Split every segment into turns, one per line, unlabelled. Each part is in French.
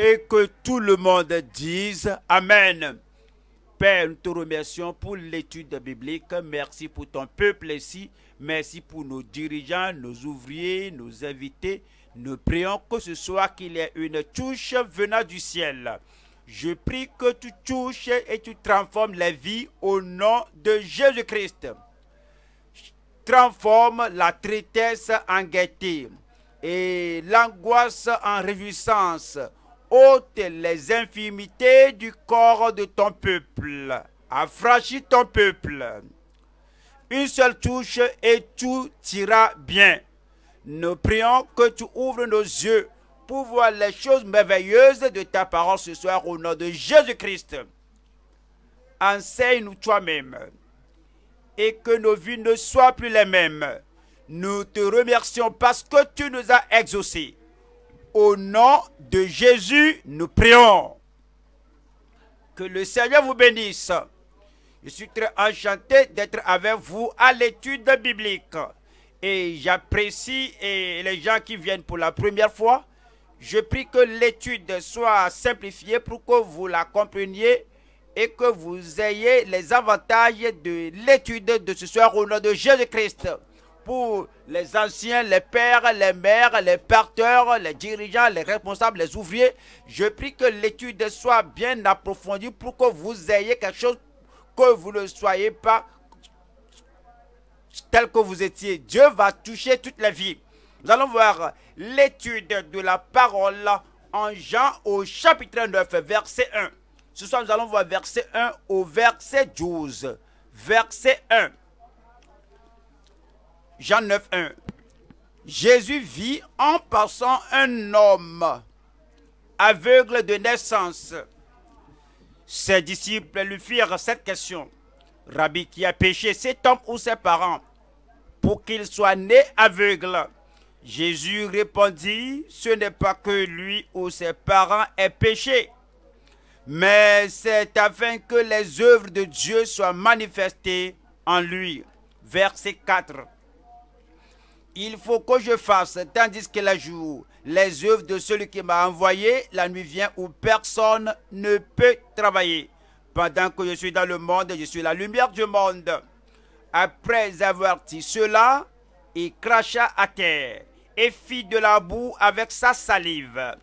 et que tout le monde dise Amen. Père, nous te remercions pour l'étude biblique. Merci pour ton peuple ici. Merci pour nos dirigeants, nos ouvriers, nos invités. Nous prions que ce soit qu'il y ait une touche venant du ciel. Je prie que tu touches et tu transformes la vie au nom de Jésus-Christ. Transforme la tristesse en gaieté et l'angoisse en réjouissance ôte les infirmités du corps de ton peuple, affranchis ton peuple. Une seule touche et tout ira bien. Nous prions que tu ouvres nos yeux pour voir les choses merveilleuses de ta parole ce soir au nom de Jésus-Christ. Enseigne-nous toi-même et que nos vies ne soient plus les mêmes. Nous te remercions parce que tu nous as exaucés. Au nom de Jésus, nous prions. Que le Seigneur vous bénisse. Je suis très enchanté d'être avec vous à l'étude biblique. Et j'apprécie les gens qui viennent pour la première fois. Je prie que l'étude soit simplifiée pour que vous la compreniez et que vous ayez les avantages de l'étude de ce soir au nom de Jésus-Christ pour les anciens, les pères, les mères, les parteurs, les dirigeants, les responsables, les ouvriers. Je prie que l'étude soit bien approfondie pour que vous ayez quelque chose que vous ne soyez pas tel que vous étiez. Dieu va toucher toute la vie. Nous allons voir l'étude de la parole en Jean au chapitre 9, verset 1. Ce soir, nous allons voir verset 1 au verset 12. Verset 1. Jean 9, 1. Jésus vit en passant un homme aveugle de naissance. Ses disciples lui firent cette question. Rabbi, qui a péché, cet homme ou ses parents, pour qu'il soit né aveugle Jésus répondit, ce n'est pas que lui ou ses parents aient péché, mais c'est afin que les œuvres de Dieu soient manifestées en lui. Verset 4 il faut que je fasse, tandis que la jour, les œuvres de celui qui m'a envoyé, la nuit vient où personne ne peut travailler. Pendant que je suis dans le monde, je suis la lumière du monde. Après avoir dit cela, il cracha à terre et fit de la boue avec sa salive.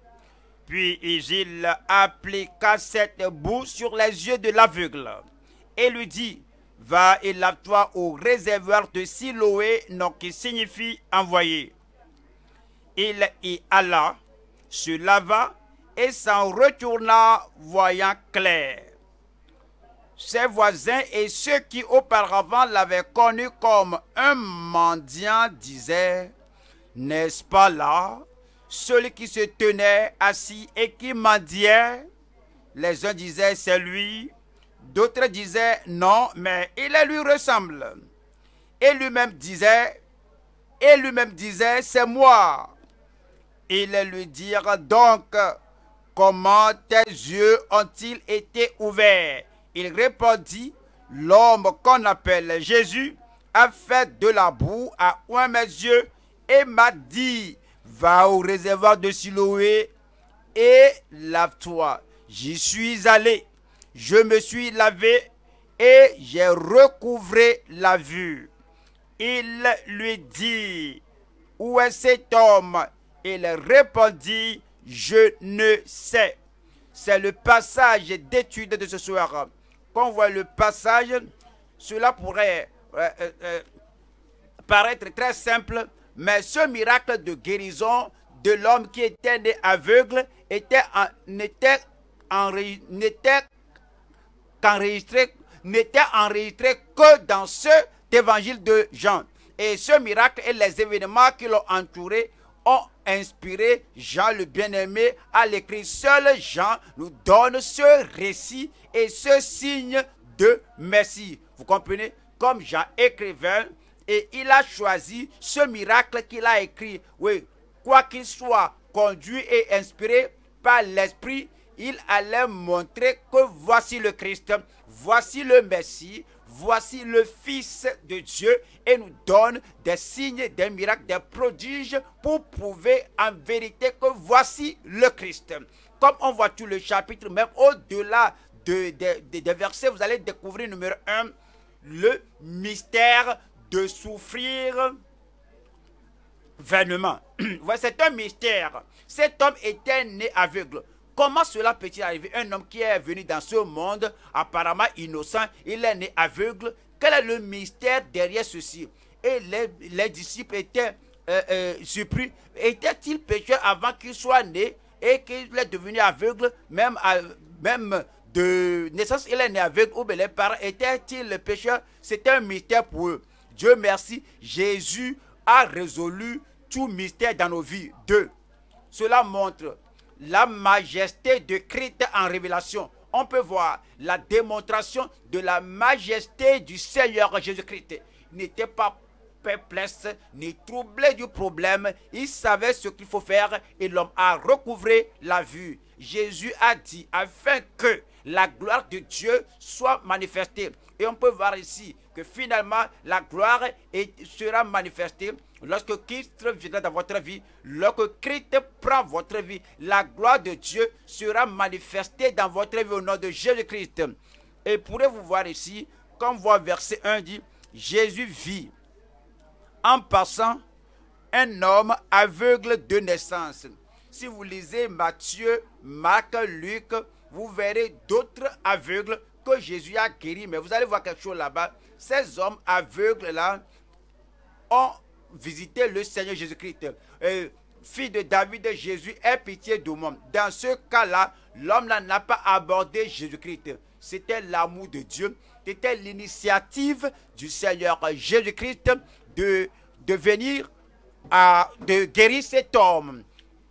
Puis il appliqua cette boue sur les yeux de l'aveugle et lui dit, va et lave-toi au réservoir de Siloé, qui signifie envoyer. Il y alla, se lava et s'en retourna voyant clair. Ses voisins et ceux qui auparavant l'avaient connu comme un mendiant disaient, N'est-ce pas là celui qui se tenait assis et qui mendiait Les uns disaient, C'est lui. D'autres disaient non, mais il lui ressemble. Et lui-même disait, et lui-même disait, c'est moi. Il lui dira donc, comment tes yeux ont-ils été ouverts Il répondit, l'homme qu'on appelle Jésus a fait de la boue à un mes yeux et m'a dit, va au réservoir de Siloé et lave-toi. J'y suis allé je me suis lavé et j'ai recouvré la vue. Il lui dit, où est cet homme Il répondit, je ne sais. C'est le passage d'étude de ce soir. Quand on voit le passage, cela pourrait euh, euh, euh, paraître très simple, mais ce miracle de guérison de l'homme qui était né aveugle était, en, était, en, Enregistré n'était enregistré que dans cet évangile de Jean. Et ce miracle et les événements qui l'ont entouré ont inspiré Jean le bien-aimé à l'écrit. Seul Jean nous donne ce récit et ce signe de merci. Vous comprenez Comme Jean écrivait, et il a choisi ce miracle qu'il a écrit. Oui, quoi qu'il soit conduit et inspiré par l'Esprit, il allait montrer que voici le Christ, voici le Messie, voici le Fils de Dieu et nous donne des signes, des miracles, des prodiges pour prouver en vérité que voici le Christ. Comme on voit tout le chapitre, même au-delà des de, versets, vous allez découvrir numéro un, le mystère de souffrir vainement. C'est un mystère. Cet homme était né aveugle. Comment cela peut-il arriver Un homme qui est venu dans ce monde apparemment innocent, il est né aveugle. Quel est le mystère derrière ceci Et les, disciples étaient euh, euh, surpris. Était-il pécheur avant qu'il soit né et qu'il est devenu aveugle, même, euh, même de naissance, il est né aveugle ou bien les parents étaient-ils pécheurs C'était un mystère pour eux. Dieu merci, Jésus a résolu tout mystère dans nos vies. Deux, cela montre la majesté de Christ en révélation. On peut voir la démonstration de la majesté du Seigneur Jésus-Christ. N'était pas perplexe ni troublé du problème. Il savait ce qu'il faut faire et l'homme a recouvré la vue. Jésus a dit afin que la gloire de Dieu soit manifestée. Et on peut voir ici que finalement la gloire sera manifestée Lorsque Christ viendra dans votre vie, lorsque Christ prend votre vie, la gloire de Dieu sera manifestée dans votre vie au nom de Jésus-Christ. Et pourrez-vous voir ici, comme voit verset 1 dit, Jésus vit. En passant, un homme aveugle de naissance. Si vous lisez Matthieu, Marc, Luc, vous verrez d'autres aveugles que Jésus a guéris. Mais vous allez voir quelque chose là-bas. Ces hommes aveugles-là ont visiter le Seigneur Jésus-Christ. Euh, fille de David, Jésus, aie pitié de monde. Dans ce cas-là, l'homme n'a pas abordé Jésus-Christ. C'était l'amour de Dieu. C'était l'initiative du Seigneur Jésus-Christ de, venir à, de guérir cet homme.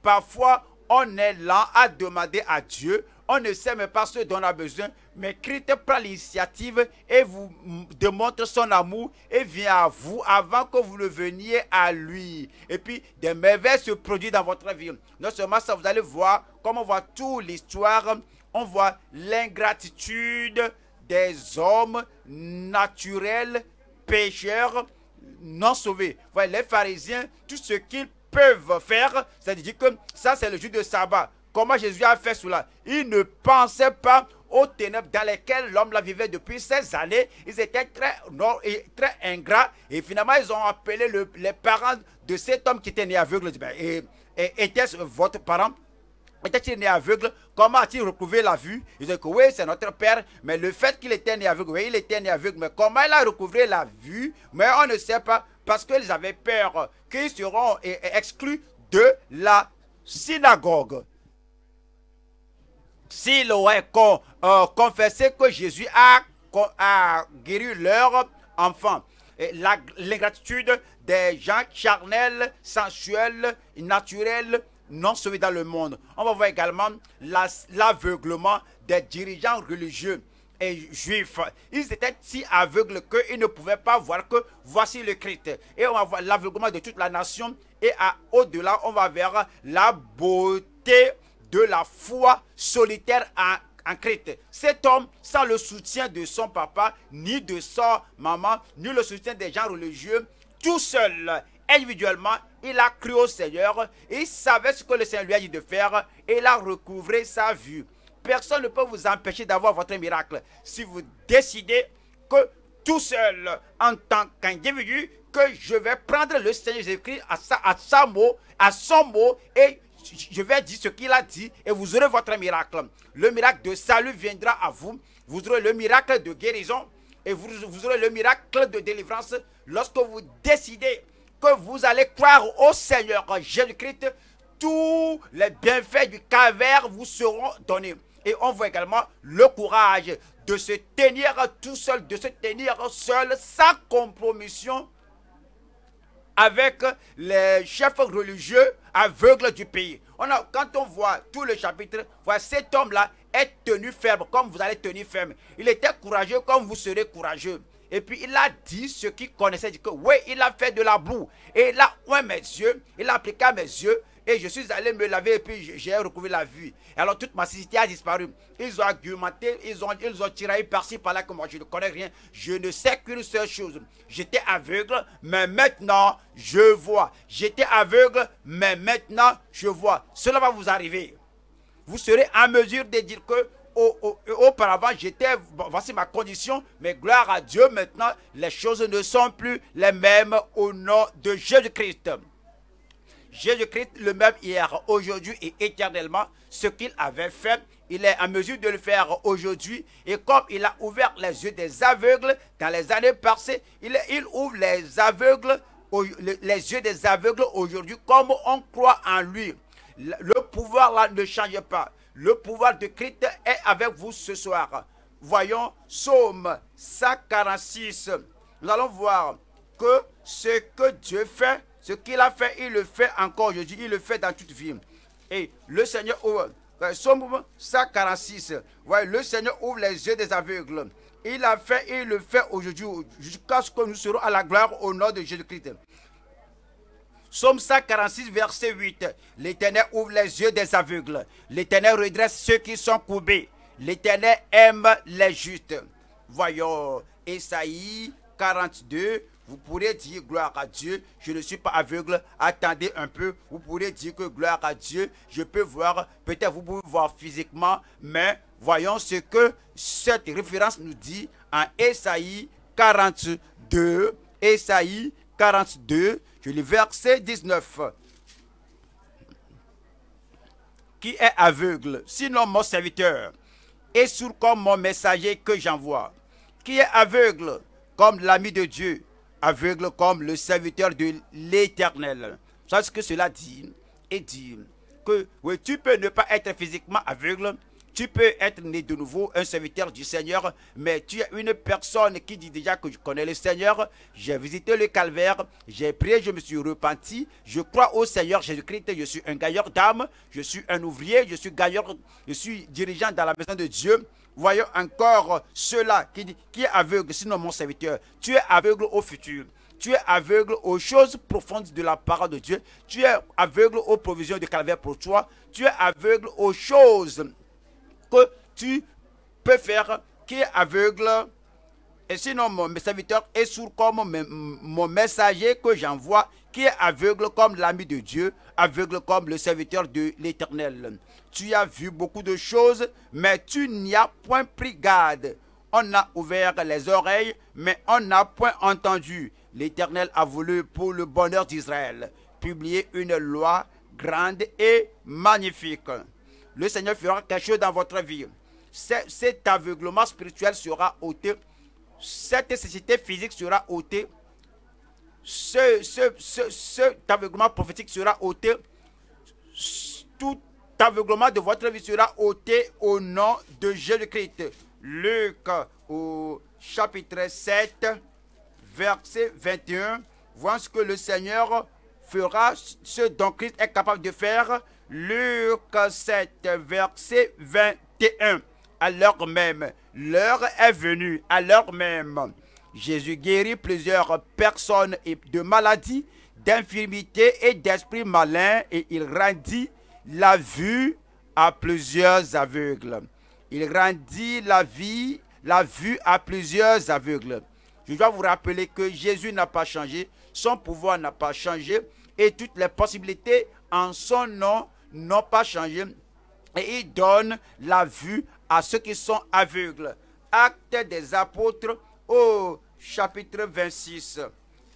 Parfois, on est lent à demander à Dieu on ne sait même pas ce dont on a besoin, mais Christ prend l'initiative et vous démontre son amour et vient à vous avant que vous ne veniez à lui. Et puis, des merveilles se produisent dans votre vie. Non seulement ça, vous allez voir, comme on voit toute l'histoire, on voit l'ingratitude des hommes naturels, pécheurs, non sauvés. Voilà, les pharisiens, tout ce qu'ils peuvent faire, c'est-à-dire que ça, c'est le jus de sabbat comment Jésus a fait cela. Il ne pensait pas aux ténèbres dans lesquelles l'homme la vivait depuis 16 années. Ils étaient très, très ingrats. Et finalement, ils ont appelé les parents de cet homme qui était né aveugle. Ben, et, et était-ce votre parent était-il né aveugle Comment a-t-il recouvert la vue Ils ont dit que oui, c'est notre père, mais le fait qu'il était né aveugle, oui, il était né aveugle, mais comment il a retrouvé la vue Mais on ne sait pas, parce qu'ils avaient peur qu'ils seront exclus de la synagogue s'ils ont euh, confessé que Jésus a, a guéri leur enfant. L'ingratitude des gens charnels, sensuels, naturels, non sauvés dans le monde. On va voir également l'aveuglement des dirigeants religieux et juifs. Ils étaient si aveugles qu'ils ne pouvaient pas voir que voici le Christ. Et on va voir l'aveuglement de toute la nation. Et au-delà, on va voir la beauté de la foi solitaire en Crète. Cet homme, sans le soutien de son papa, ni de sa maman, ni le soutien des gens religieux, tout seul, individuellement, il a cru au Seigneur, il savait ce que le Seigneur lui a dit de faire, et il a recouvré sa vue. Personne ne peut vous empêcher d'avoir votre miracle si vous décidez que tout seul, en tant qu'individu, que je vais prendre le Seigneur Jésus-Christ à, à, sa mot, à son mot et je vais dire ce qu'il a dit et vous aurez votre miracle. Le miracle de salut viendra à vous. Vous aurez le miracle de guérison et vous, aurez le miracle de délivrance lorsque vous décidez que vous allez croire au Seigneur Jésus-Christ. Tous les bienfaits du calvaire vous seront donnés. Et on voit également le courage de se tenir tout seul, de se tenir seul sans compromission avec les chefs religieux aveugles du pays. On a, quand on voit tout le chapitre, voit cet homme-là est tenu ferme comme vous allez tenir ferme. Il était courageux comme vous serez courageux. Et puis il a dit ce qu'il connaissait, que oui, il a fait de la boue. Et là, ouais, mes yeux, il a appliqué à mes yeux et je suis allé me laver et puis j'ai retrouvé la vue. Alors toute ma société a disparu. Ils ont argumenté, ils ont, ils ont tiré par-ci, par-là, que moi je ne connais rien. Je ne sais qu'une seule chose. J'étais aveugle, mais maintenant je vois. J'étais aveugle, mais maintenant je vois. Cela va vous arriver. Vous serez en mesure de dire que auparavant, j'étais, voici ma condition, mais gloire à Dieu, maintenant, les choses ne sont plus les mêmes au nom de Jésus-Christ. Jésus-Christ, le même hier, aujourd'hui et éternellement, ce qu'il avait fait, il est en mesure de le faire aujourd'hui. Et comme il a ouvert les yeux des aveugles dans les années passées, il, il ouvre les aveugles, les yeux des aveugles aujourd'hui, comme on croit en lui. Le pouvoir là ne change pas. Le pouvoir de Christ est avec vous ce soir. Voyons Psaume 146. Nous allons voir que ce que Dieu fait ce qu'il a fait, il le fait encore aujourd'hui. Il le fait dans toute vie. Et le Seigneur ouvre, euh, Somme 146, le Seigneur ouvre les yeux des aveugles. Il a fait, il le fait aujourd'hui, jusqu'à ce que nous serons à la gloire au nom de Jésus-Christ. Somme 146, verset 8. L'Éternel ouvre les yeux des aveugles. L'Éternel redresse ceux qui sont courbés. L'Éternel aime les justes. Voyons, Esaïe 42, vous pourrez dire gloire à Dieu, je ne suis pas aveugle, attendez un peu. Vous pourrez dire que gloire à Dieu, je peux voir, peut-être vous pouvez voir physiquement, mais voyons ce que cette référence nous dit en Esaïe 42, Esaïe 42, je lis verset 19. Qui est aveugle, sinon mon serviteur, et surtout comme mon messager que j'envoie. Qui est aveugle, comme l'ami de Dieu, aveugle comme le serviteur de l'Éternel. C'est ce que cela dit. Et dit que tu peux ne pas être physiquement aveugle, tu peux être né de nouveau, un serviteur du Seigneur, mais tu es une personne qui dit déjà que je connais le Seigneur, j'ai visité le calvaire, j'ai prié, je me suis repenti, je crois au Seigneur Jésus-Christ, je suis un gailleur d'âme, je suis un ouvrier, je suis gailleur, je suis dirigeant dans la maison de Dieu, voyons encore cela qui, dit, qui est aveugle, sinon mon serviteur, tu es aveugle au futur. Tu es aveugle aux choses profondes de la parole de Dieu. Tu es aveugle aux provisions de calvaire pour toi. Tu es aveugle aux choses que tu peux faire qui est aveugle et sinon, mon serviteur est sourd comme mon messager que j'envoie, qui est aveugle comme l'ami de Dieu, aveugle comme le serviteur de l'Éternel. Tu as vu beaucoup de choses, mais tu n'y as point pris garde. On a ouvert les oreilles, mais on n'a point entendu. L'Éternel a voulu pour le bonheur d'Israël publier une loi grande et magnifique. Le Seigneur fera quelque chose dans votre vie. Cet aveuglement spirituel sera ôté cette nécessité physique sera ôtée, ce, ce, aveuglement prophétique sera ôté, tout aveuglement de votre vie sera ôté au nom de Jésus-Christ. Luc au chapitre 7, verset 21, Voir ce que le Seigneur fera, ce dont Christ est capable de faire. Luc 7, verset 21 à l'heure même. L'heure est venue à l'heure même. Jésus guérit plusieurs personnes de maladies, d'infirmités et d'esprits malins et il rendit la vue à plusieurs aveugles. Il rendit la vie, la vue à plusieurs aveugles. Je dois vous rappeler que Jésus n'a pas changé, son pouvoir n'a pas changé et toutes les possibilités en son nom n'ont pas changé. Et il donne la vue à ceux qui sont aveugles. Acte des apôtres au chapitre 26.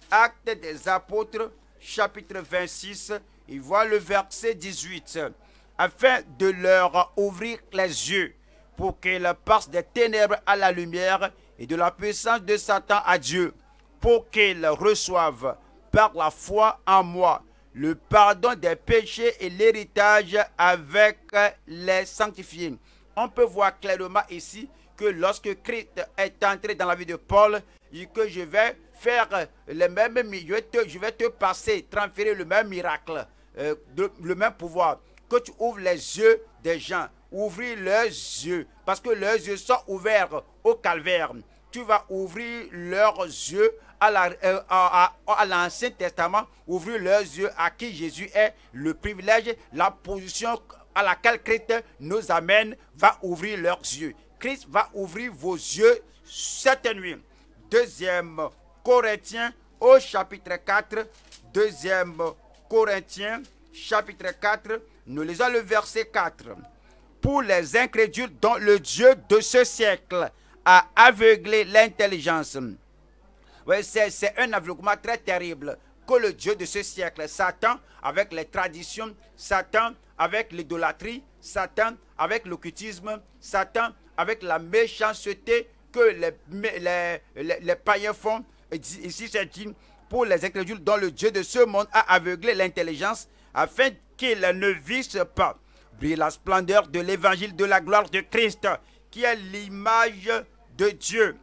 Acte des apôtres chapitre 26. Il voit le verset 18. Afin de leur ouvrir les yeux pour qu'ils passent des ténèbres à la lumière et de la puissance de Satan à Dieu, pour qu'ils reçoivent par la foi en moi le pardon des péchés et l'héritage avec les sanctifiés on peut voir clairement ici que lorsque Christ est entré dans la vie de Paul, que je vais faire le même je vais te passer, transférer le même miracle, euh, le même pouvoir. Que tu ouvres les yeux des gens, ouvrir leurs yeux, parce que leurs yeux sont ouverts au calvaire. Tu vas ouvrir leurs yeux à euh, l'Ancien Testament, ouvrir leurs yeux à qui Jésus est, le privilège, la position à laquelle Christ nous amène va ouvrir leurs yeux. Christ va ouvrir vos yeux cette nuit. Deuxième Corinthiens au chapitre 4. Deuxième Corinthiens chapitre 4. Nous lisons le verset 4. Pour les incrédules dont le Dieu de ce siècle a aveuglé l'intelligence. c'est un aveuglement très terrible que le Dieu de ce siècle, Satan, avec les traditions, Satan avec l'idolâtrie, Satan avec l'occultisme, Satan avec la méchanceté que les, païens font. Ici, c'est pour les incrédules dont le Dieu de ce monde a aveuglé l'intelligence afin qu'ils ne vissent pas. Brille la splendeur de l'évangile de la gloire de Christ, qui est l'image de Dieu.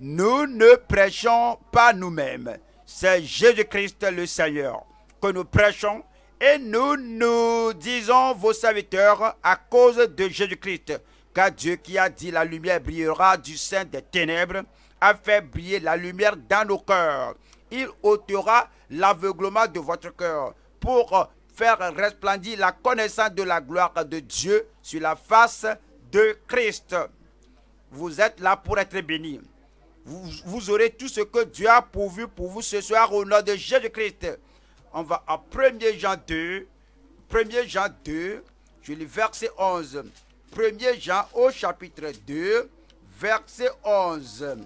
Nous ne prêchons pas nous-mêmes. C'est Jésus-Christ le Seigneur que nous prêchons et nous, nous disons vos serviteurs à cause de Jésus-Christ, car Dieu qui a dit la lumière brillera du sein des ténèbres, a fait briller la lumière dans nos cœurs. Il ôtera l'aveuglement de votre cœur pour faire resplendir la connaissance de la gloire de Dieu sur la face de Christ. Vous êtes là pour être bénis. Vous, vous aurez tout ce que Dieu a pourvu pour vous ce soir au nom de Jésus-Christ on va à 1er Jean 2, 1er Jean 2, je lis verset 11. 1er Jean au chapitre 2, verset 11.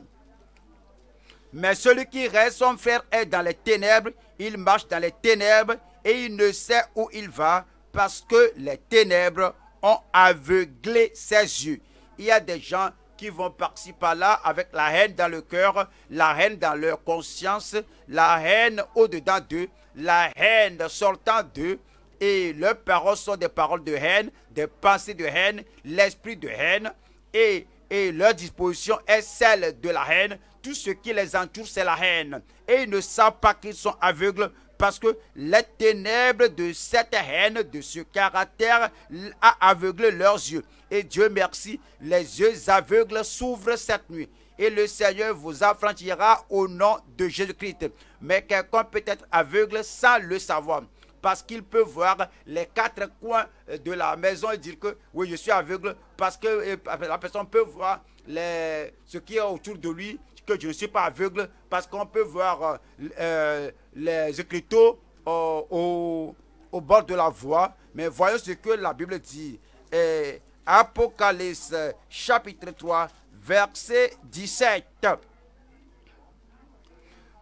Mais celui qui reste son frère est dans les ténèbres, il marche dans les ténèbres et il ne sait où il va parce que les ténèbres ont aveuglé ses yeux. Il y a des gens qui vont par-ci par-là avec la haine dans le cœur, la haine dans leur conscience, la haine au-dedans d'eux, la haine sortant d'eux, et leurs paroles sont des paroles de haine, des pensées de haine, l'esprit de haine, et, et leur disposition est celle de la haine. Tout ce qui les entoure, c'est la haine. Et ils ne savent pas qu'ils sont aveugles parce que les ténèbres de cette haine, de ce caractère, a aveuglé leurs yeux. Et Dieu merci, les yeux aveugles s'ouvrent cette nuit et le Seigneur vous affranchira au nom de Jésus-Christ. Mais quelqu'un peut être aveugle sans le savoir parce qu'il peut voir les quatre coins de la maison et dire que oui, je suis aveugle, parce que euh, la personne peut voir ce qui est autour de lui, que je ne suis pas aveugle, parce qu'on peut voir euh, euh, les écriteaux au, bord de la voie. Mais voyons ce que la Bible dit. Apocalypse chapitre 3, verset 17.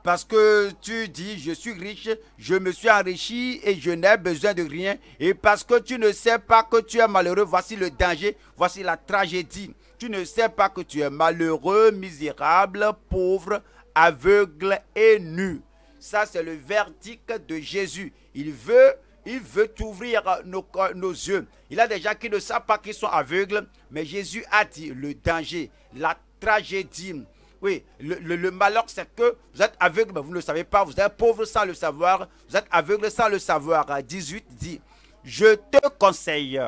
Parce que tu dis, je suis riche, je me suis enrichi et je n'ai besoin de rien. Et parce que tu ne sais pas que tu es malheureux, voici le danger, voici la tragédie. Tu ne sais pas que tu es malheureux, misérable, pauvre, aveugle et nu. Ça, c'est le verdict de Jésus. Il veut il veut ouvrir nos, yeux. Il y a des gens qui ne savent pas qu'ils sont aveugles, mais Jésus a dit le danger, la tragédie. Oui, le, malheur, c'est que vous êtes aveugles mais vous ne le savez pas. Vous êtes pauvres sans le savoir. Vous êtes aveugle sans le savoir. 18 dit, je te conseille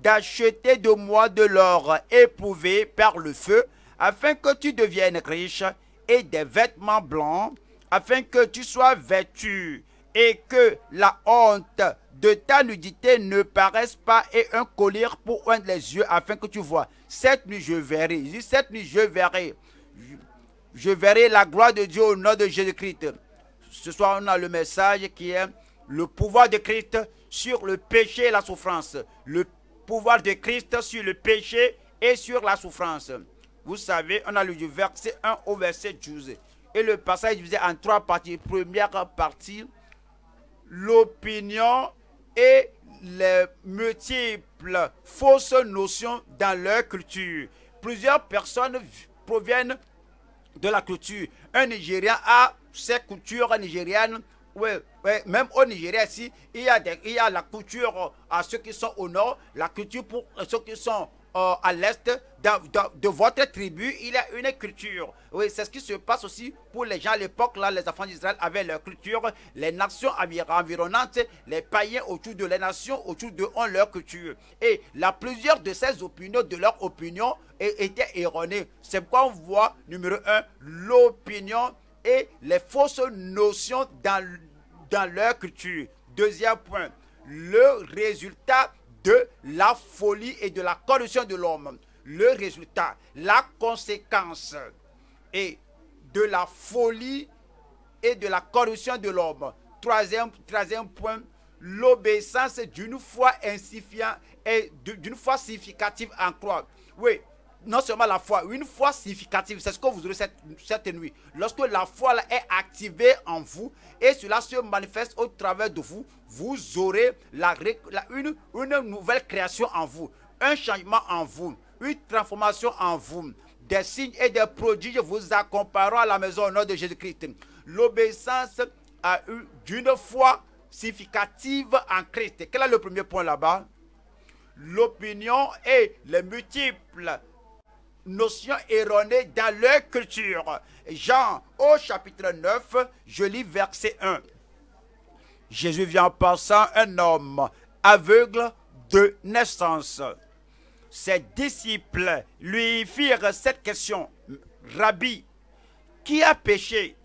d'acheter de moi de l'or éprouvé par le feu, afin que tu deviennes riche, et des vêtements blancs, afin que tu sois vêtu et que la honte de ta nudité ne paraisse pas et un collier pour oindre les yeux afin que tu vois. Cette nuit, je verrai. Cette nuit, je verrai. Je verrai la gloire de Dieu au nom de Jésus-Christ. Ce soir, on a le message qui est le pouvoir de Christ sur le péché et la souffrance. Le pouvoir de Christ sur le péché et sur la souffrance. Vous savez, on a le verset 1 au verset 12. Et le passage est divisé en trois parties. Première partie, l'opinion et les multiples fausses notions dans leur culture. Plusieurs personnes proviennent de la culture. Un Nigérien a ses cultures nigériennes. même au Nigeria si il y, a il y a la culture à ceux qui sont au nord, la culture pour ceux qui sont euh, à l'est de, votre tribu, il y a une culture. Oui, c'est ce qui se passe aussi pour les gens à l'époque, là, les enfants d'Israël avaient leur culture, les nations environnantes, les païens autour de la nations autour de ont leur culture. Et la plusieurs de ces opinions, de leur opinion, étaient erronées. C'est pourquoi on voit, numéro un, l'opinion et les fausses notions dans, dans leur culture. Deuxième point, le résultat de la folie et de la corruption de l'homme. Le résultat, la conséquence est de la folie et de la corruption de l'homme. Troisième, troisième point, l'obéissance d'une fois insignifiante et d'une foi significative en croix. Oui, non seulement la foi, une foi significative, c'est ce que vous aurez cette, nuit. Lorsque la foi là, est activée en vous et cela se manifeste au travers de vous, vous aurez la, une, une nouvelle création en vous, un changement en vous, une transformation en vous. Des signes et des prodiges vous accompagneront à la maison au nom de Jésus-Christ. L'obéissance d'une foi significative en Christ. Quel est le premier point là-bas L'opinion et les multiples notion erronée dans leur culture. Jean au chapitre 9, je lis verset 1. Jésus vient en passant un homme aveugle de naissance. Ses disciples lui firent cette question. Rabbi, qui a péché,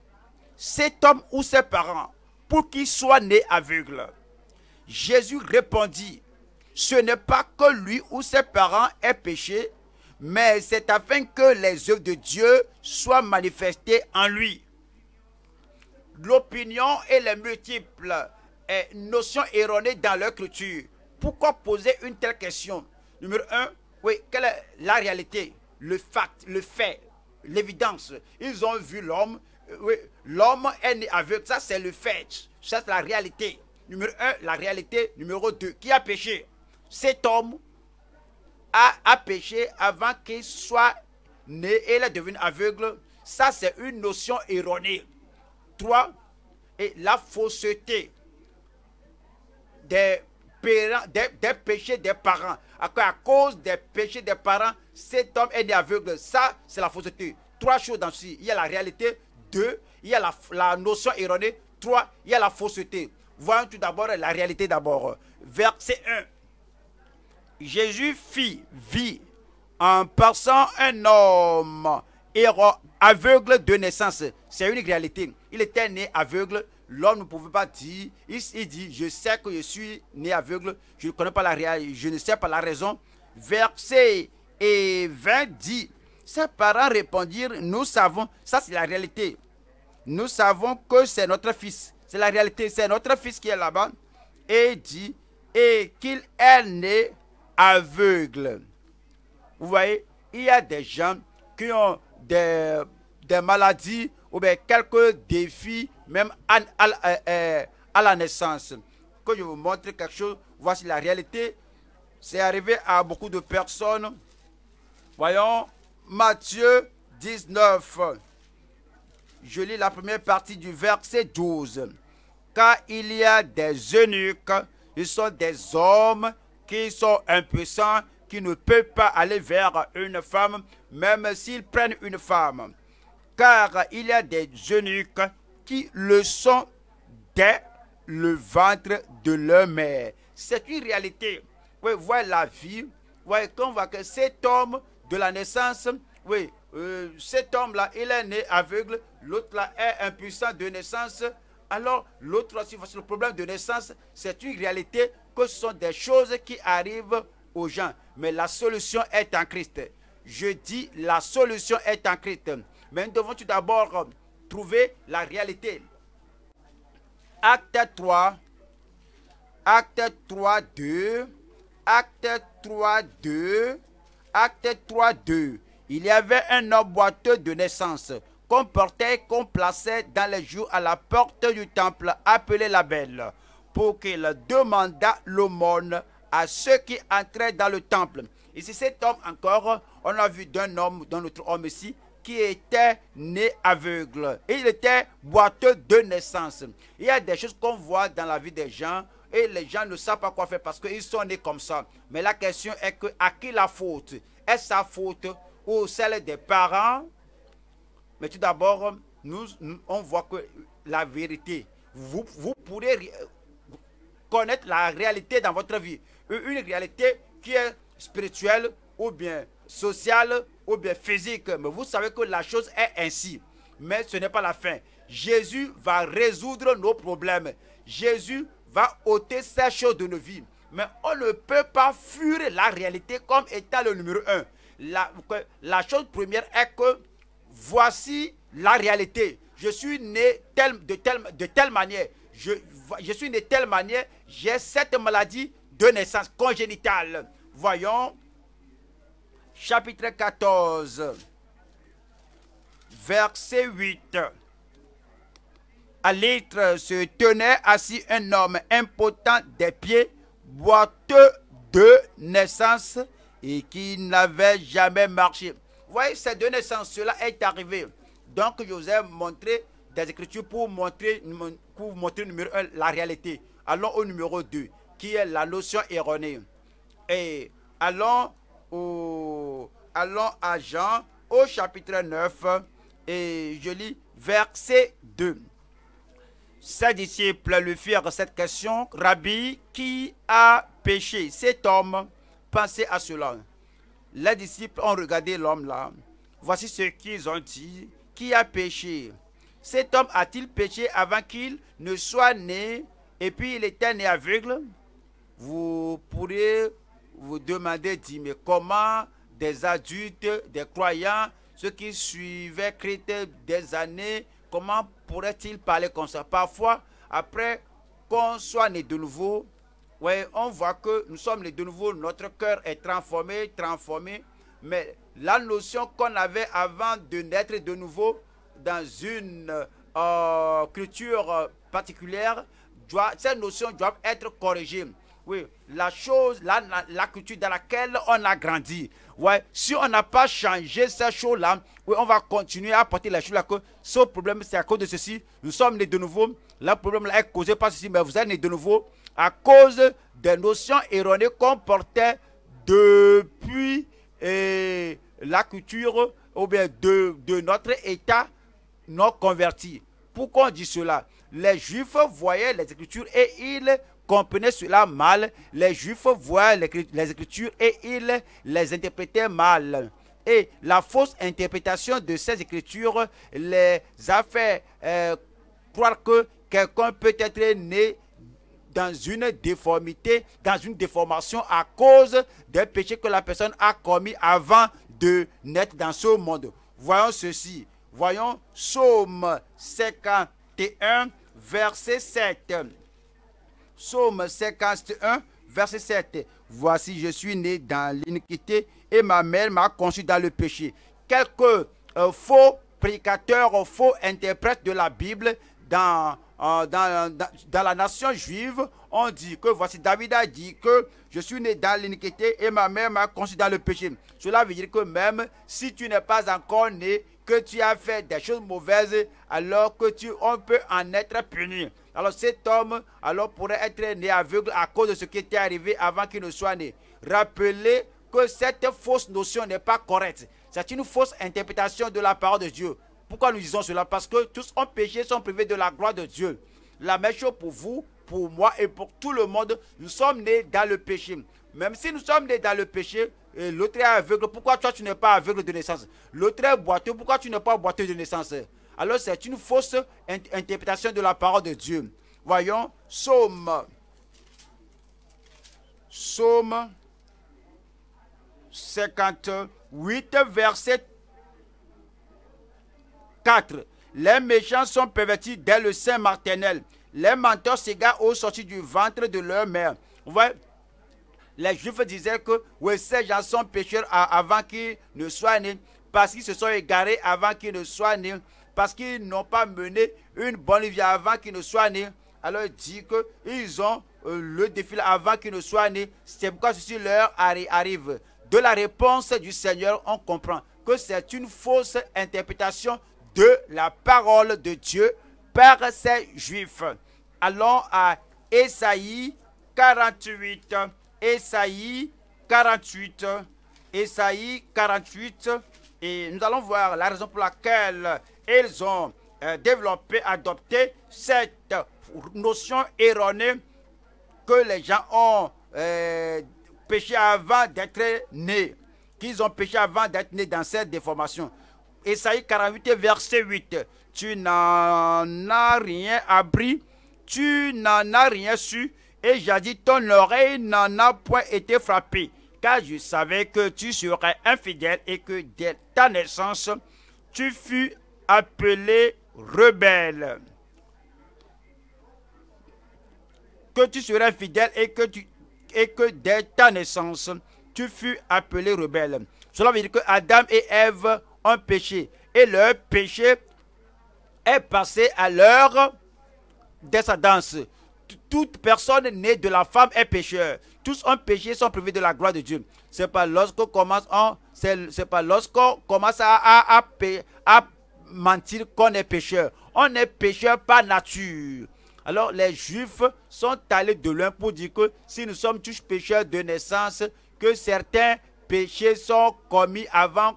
cet homme ou ses parents, pour qu'il soit né aveugle Jésus répondit, ce n'est pas que lui ou ses parents aient péché, mais c'est afin que les œuvres de Dieu soient manifestées en lui. L'opinion et les multiples eh, notions erronées dans leur culture. Pourquoi poser une telle question Numéro un, oui, quelle est la réalité, le le fait, l'évidence Ils ont vu l'homme. Euh, oui, l'homme est né aveugle. Ça, c'est le fait. c'est la réalité. Numéro un, la réalité. Numéro deux, qui a péché Cet homme a, péché avant qu'il soit né et la est aveugle, ça c'est une notion erronée. Trois, et la fausseté des, parents, des, péchés des parents. À, cause des péchés des parents, cet homme est né aveugle. Ça, c'est la fausseté. Trois choses dans ceci. Il y a la réalité. Deux, il y a la, notion erronée. Trois, il y a la fausseté. Voyons tout d'abord la réalité d'abord. Verset 1. Jésus fit, vit, en passant un homme héros, aveugle de naissance. C'est une réalité. Il était né aveugle. L'homme ne pouvait pas dire. Il, dit, je sais que je suis né aveugle. Je ne connais pas la réalité. Je ne sais pas la raison. Verset 20 dit, ses parents répondirent, nous savons, ça c'est la réalité. Nous savons que c'est notre fils. C'est la réalité. C'est notre fils qui est là-bas. Et dit, et qu'il est né aveugles. Vous voyez, il y a des gens qui ont des, des maladies ou bien quelques défis, même à, la naissance. Quand je vous montre quelque chose, voici la réalité. C'est arrivé à beaucoup de personnes. Voyons, Matthieu 19. Je lis la première partie du verset 12. Car il y a des eunuques, ils sont des hommes sont impuissants, qui ne peuvent pas aller vers une femme, même s'ils prennent une femme. Car il y a des eunuques qui le sont dès le ventre de leur mère. C'est une réalité. Oui, voyez la vie. voyez qu'on voit que cet homme de la naissance, oui, euh, cet homme-là, il est né aveugle, l'autre là est impuissant de naissance. Alors, l'autre, face le problème de naissance, c'est une réalité que ce sont des choses qui arrivent aux gens. Mais la solution est en Christ. Je dis, la solution est en Christ. Mais nous devons tout d'abord euh, trouver la réalité. Acte 3, Acte 3, 2, Acte 3, 2, Acte 3, 2. Il y avait un homme boiteux de naissance qu'on portait, qu'on plaçait dans les jours à la porte du temple, appelé la belle pour qu'il demandât l'aumône à ceux qui entraient dans le temple. Ici, cet homme encore, on a vu d'un homme, d'un autre homme ici, qui était né aveugle. Il était boiteux de naissance. Il y a des choses qu'on voit dans la vie des gens et les gens ne savent pas quoi faire parce qu'ils sont nés comme ça. Mais la question est que à qui la faute Est-ce sa faute ou celle des parents Mais tout d'abord, nous, on voit que la vérité, vous, vous pourrez connaître la réalité dans votre vie. Euh, une réalité qui est spirituelle ou bien sociale ou bien physique. Mais vous savez que la chose est ainsi. Mais ce n'est pas la fin. Jésus va résoudre nos problèmes. Jésus va ôter ces choses de nos vies. Mais on ne peut pas fuir la réalité comme étant le numéro un. La, chose première est que voici la réalité. Je suis né de, telle, de telle manière. Je, je suis de telle manière, j'ai cette maladie de naissance congénitale. Voyons, chapitre 14, verset 8. À l'être se tenait assis un homme impotent des pieds, boiteux de naissance et qui n'avait jamais marché. Vous voyez, cette naissance cela est arrivé. Donc, je vous ai montré des écritures pour montrer, pour vous montrer numéro 1 la réalité. Allons au numéro 2, qui est la notion erronée. Et allons, au, allons à Jean, au chapitre 9, et je lis verset 2. Ses disciples lui firent cette question, Rabbi, qui a péché Cet homme, pensez à cela. Les disciples ont regardé l'homme là. Voici ce qu'ils ont dit. Qui a péché cet homme a-t-il péché avant qu'il ne soit né et puis il était né aveugle Vous pourriez vous demander, dit, mais comment des adultes, des croyants, ceux qui suivaient Christ des années, comment pourraient-ils parler comme ça Parfois, après qu'on soit né de nouveau, ouais, on voit que nous sommes nés de nouveau, notre cœur est transformé, transformé, mais la notion qu'on avait avant de naître de nouveau, dans une euh, culture particulière, doit, ces notions doivent être corrigées. Oui, la chose, la, culture dans laquelle on a grandi. Ouais, si on n'a pas changé ces choses-là, oui, on va continuer à porter les choses-là. ce problème, c'est à cause de ceci. Nous sommes nés de nouveau. Le problème là est causé par ceci, mais vous êtes nés de nouveau à cause des notions erronées qu'on portait depuis eh, la culture ou bien de, de notre état non convertis. Pourquoi on dit cela Les Juifs voyaient les Écritures et ils comprenaient cela mal. Les Juifs voyaient les Écritures et ils les interprétaient mal. Et la fausse interprétation de ces Écritures les a fait euh, croire que quelqu'un peut être né dans une déformité, dans une déformation à cause des péchés que la personne a commis avant de naître dans ce monde. Voyons ceci. Voyons Psaume 51, verset 7. Psaume 51, verset 7. Voici, je suis né dans l'iniquité et ma mère m'a conçu dans le péché. Quelques euh, faux prédicateurs, faux interprètes de la Bible dans euh, dans, dans, la nation juive, on dit que, voici, David a dit que je suis né dans l'iniquité et ma mère m'a conçu dans le péché. Cela veut dire que même si tu n'es pas encore né, que tu as fait des choses mauvaises, alors que tu, on peut en être puni. Alors cet homme, alors pourrait être né aveugle à cause de ce qui était arrivé avant qu'il ne soit né. Rappelez que cette fausse notion n'est pas correcte. C'est une fausse interprétation de la parole de Dieu. Pourquoi nous disons cela Parce que tous ont péché, sont privés de la gloire de Dieu. La même chose pour vous, pour moi et pour tout le monde. Nous sommes nés dans le péché. Même si nous sommes nés dans le péché, l'autre est aveugle. Pourquoi toi, tu n'es pas aveugle de naissance L'autre est boiteux. Pourquoi tu n'es pas boiteux de naissance Alors, c'est une fausse interprétation de la parole de Dieu. Voyons, Somme Somme. 58, verset 4. Les méchants sont pervertis dès le Saint-Martinel. Les menteurs s'égarent au sorti du ventre de leur mère. Vous voyez les Juifs disaient que oui, ces gens sont pécheurs avant qu'ils ne soient nés, parce qu'ils se sont égarés avant qu'ils ne soient nés, parce qu'ils n'ont pas mené une bonne vie avant qu'ils ne soient nés. Alors il dit qu'ils ont euh, le défi avant qu'ils ne soient nés. C'est pourquoi ceci leur arrive. De la réponse du Seigneur, on comprend que c'est une fausse interprétation de la parole de Dieu par ces Juifs. Allons à Esaïe 48. Esaïe 48. Esaïe 48. Et nous allons voir la raison pour laquelle ils ont euh, développé, adopté cette notion erronée que les gens ont euh, péché avant d'être nés, qu'ils ont péché avant d'être nés dans cette déformation. Esaïe 48, verset 8. Tu n'en as rien appris, tu n'en as rien su, et j'ai dit, ton oreille n'en a point été frappée, car je savais que tu serais infidèle et que dès ta naissance, tu fus appelé rebelle. Que tu serais fidèle et que, tu, et que dès ta naissance, tu fus appelé rebelle. Cela veut dire que Adam et Ève péché. Et leur péché est passé à leur descendance. Toute personne née de la femme est pécheur. Tous ont péché, sont privés de la gloire de Dieu. C'est pas lorsqu'on commence, c'est pas lorsqu'on commence à, à, à, à mentir qu'on est pécheur. On est pécheur par nature. Alors les juifs sont allés de loin pour dire que si nous sommes tous pécheurs de naissance, que certains péchés sont commis avant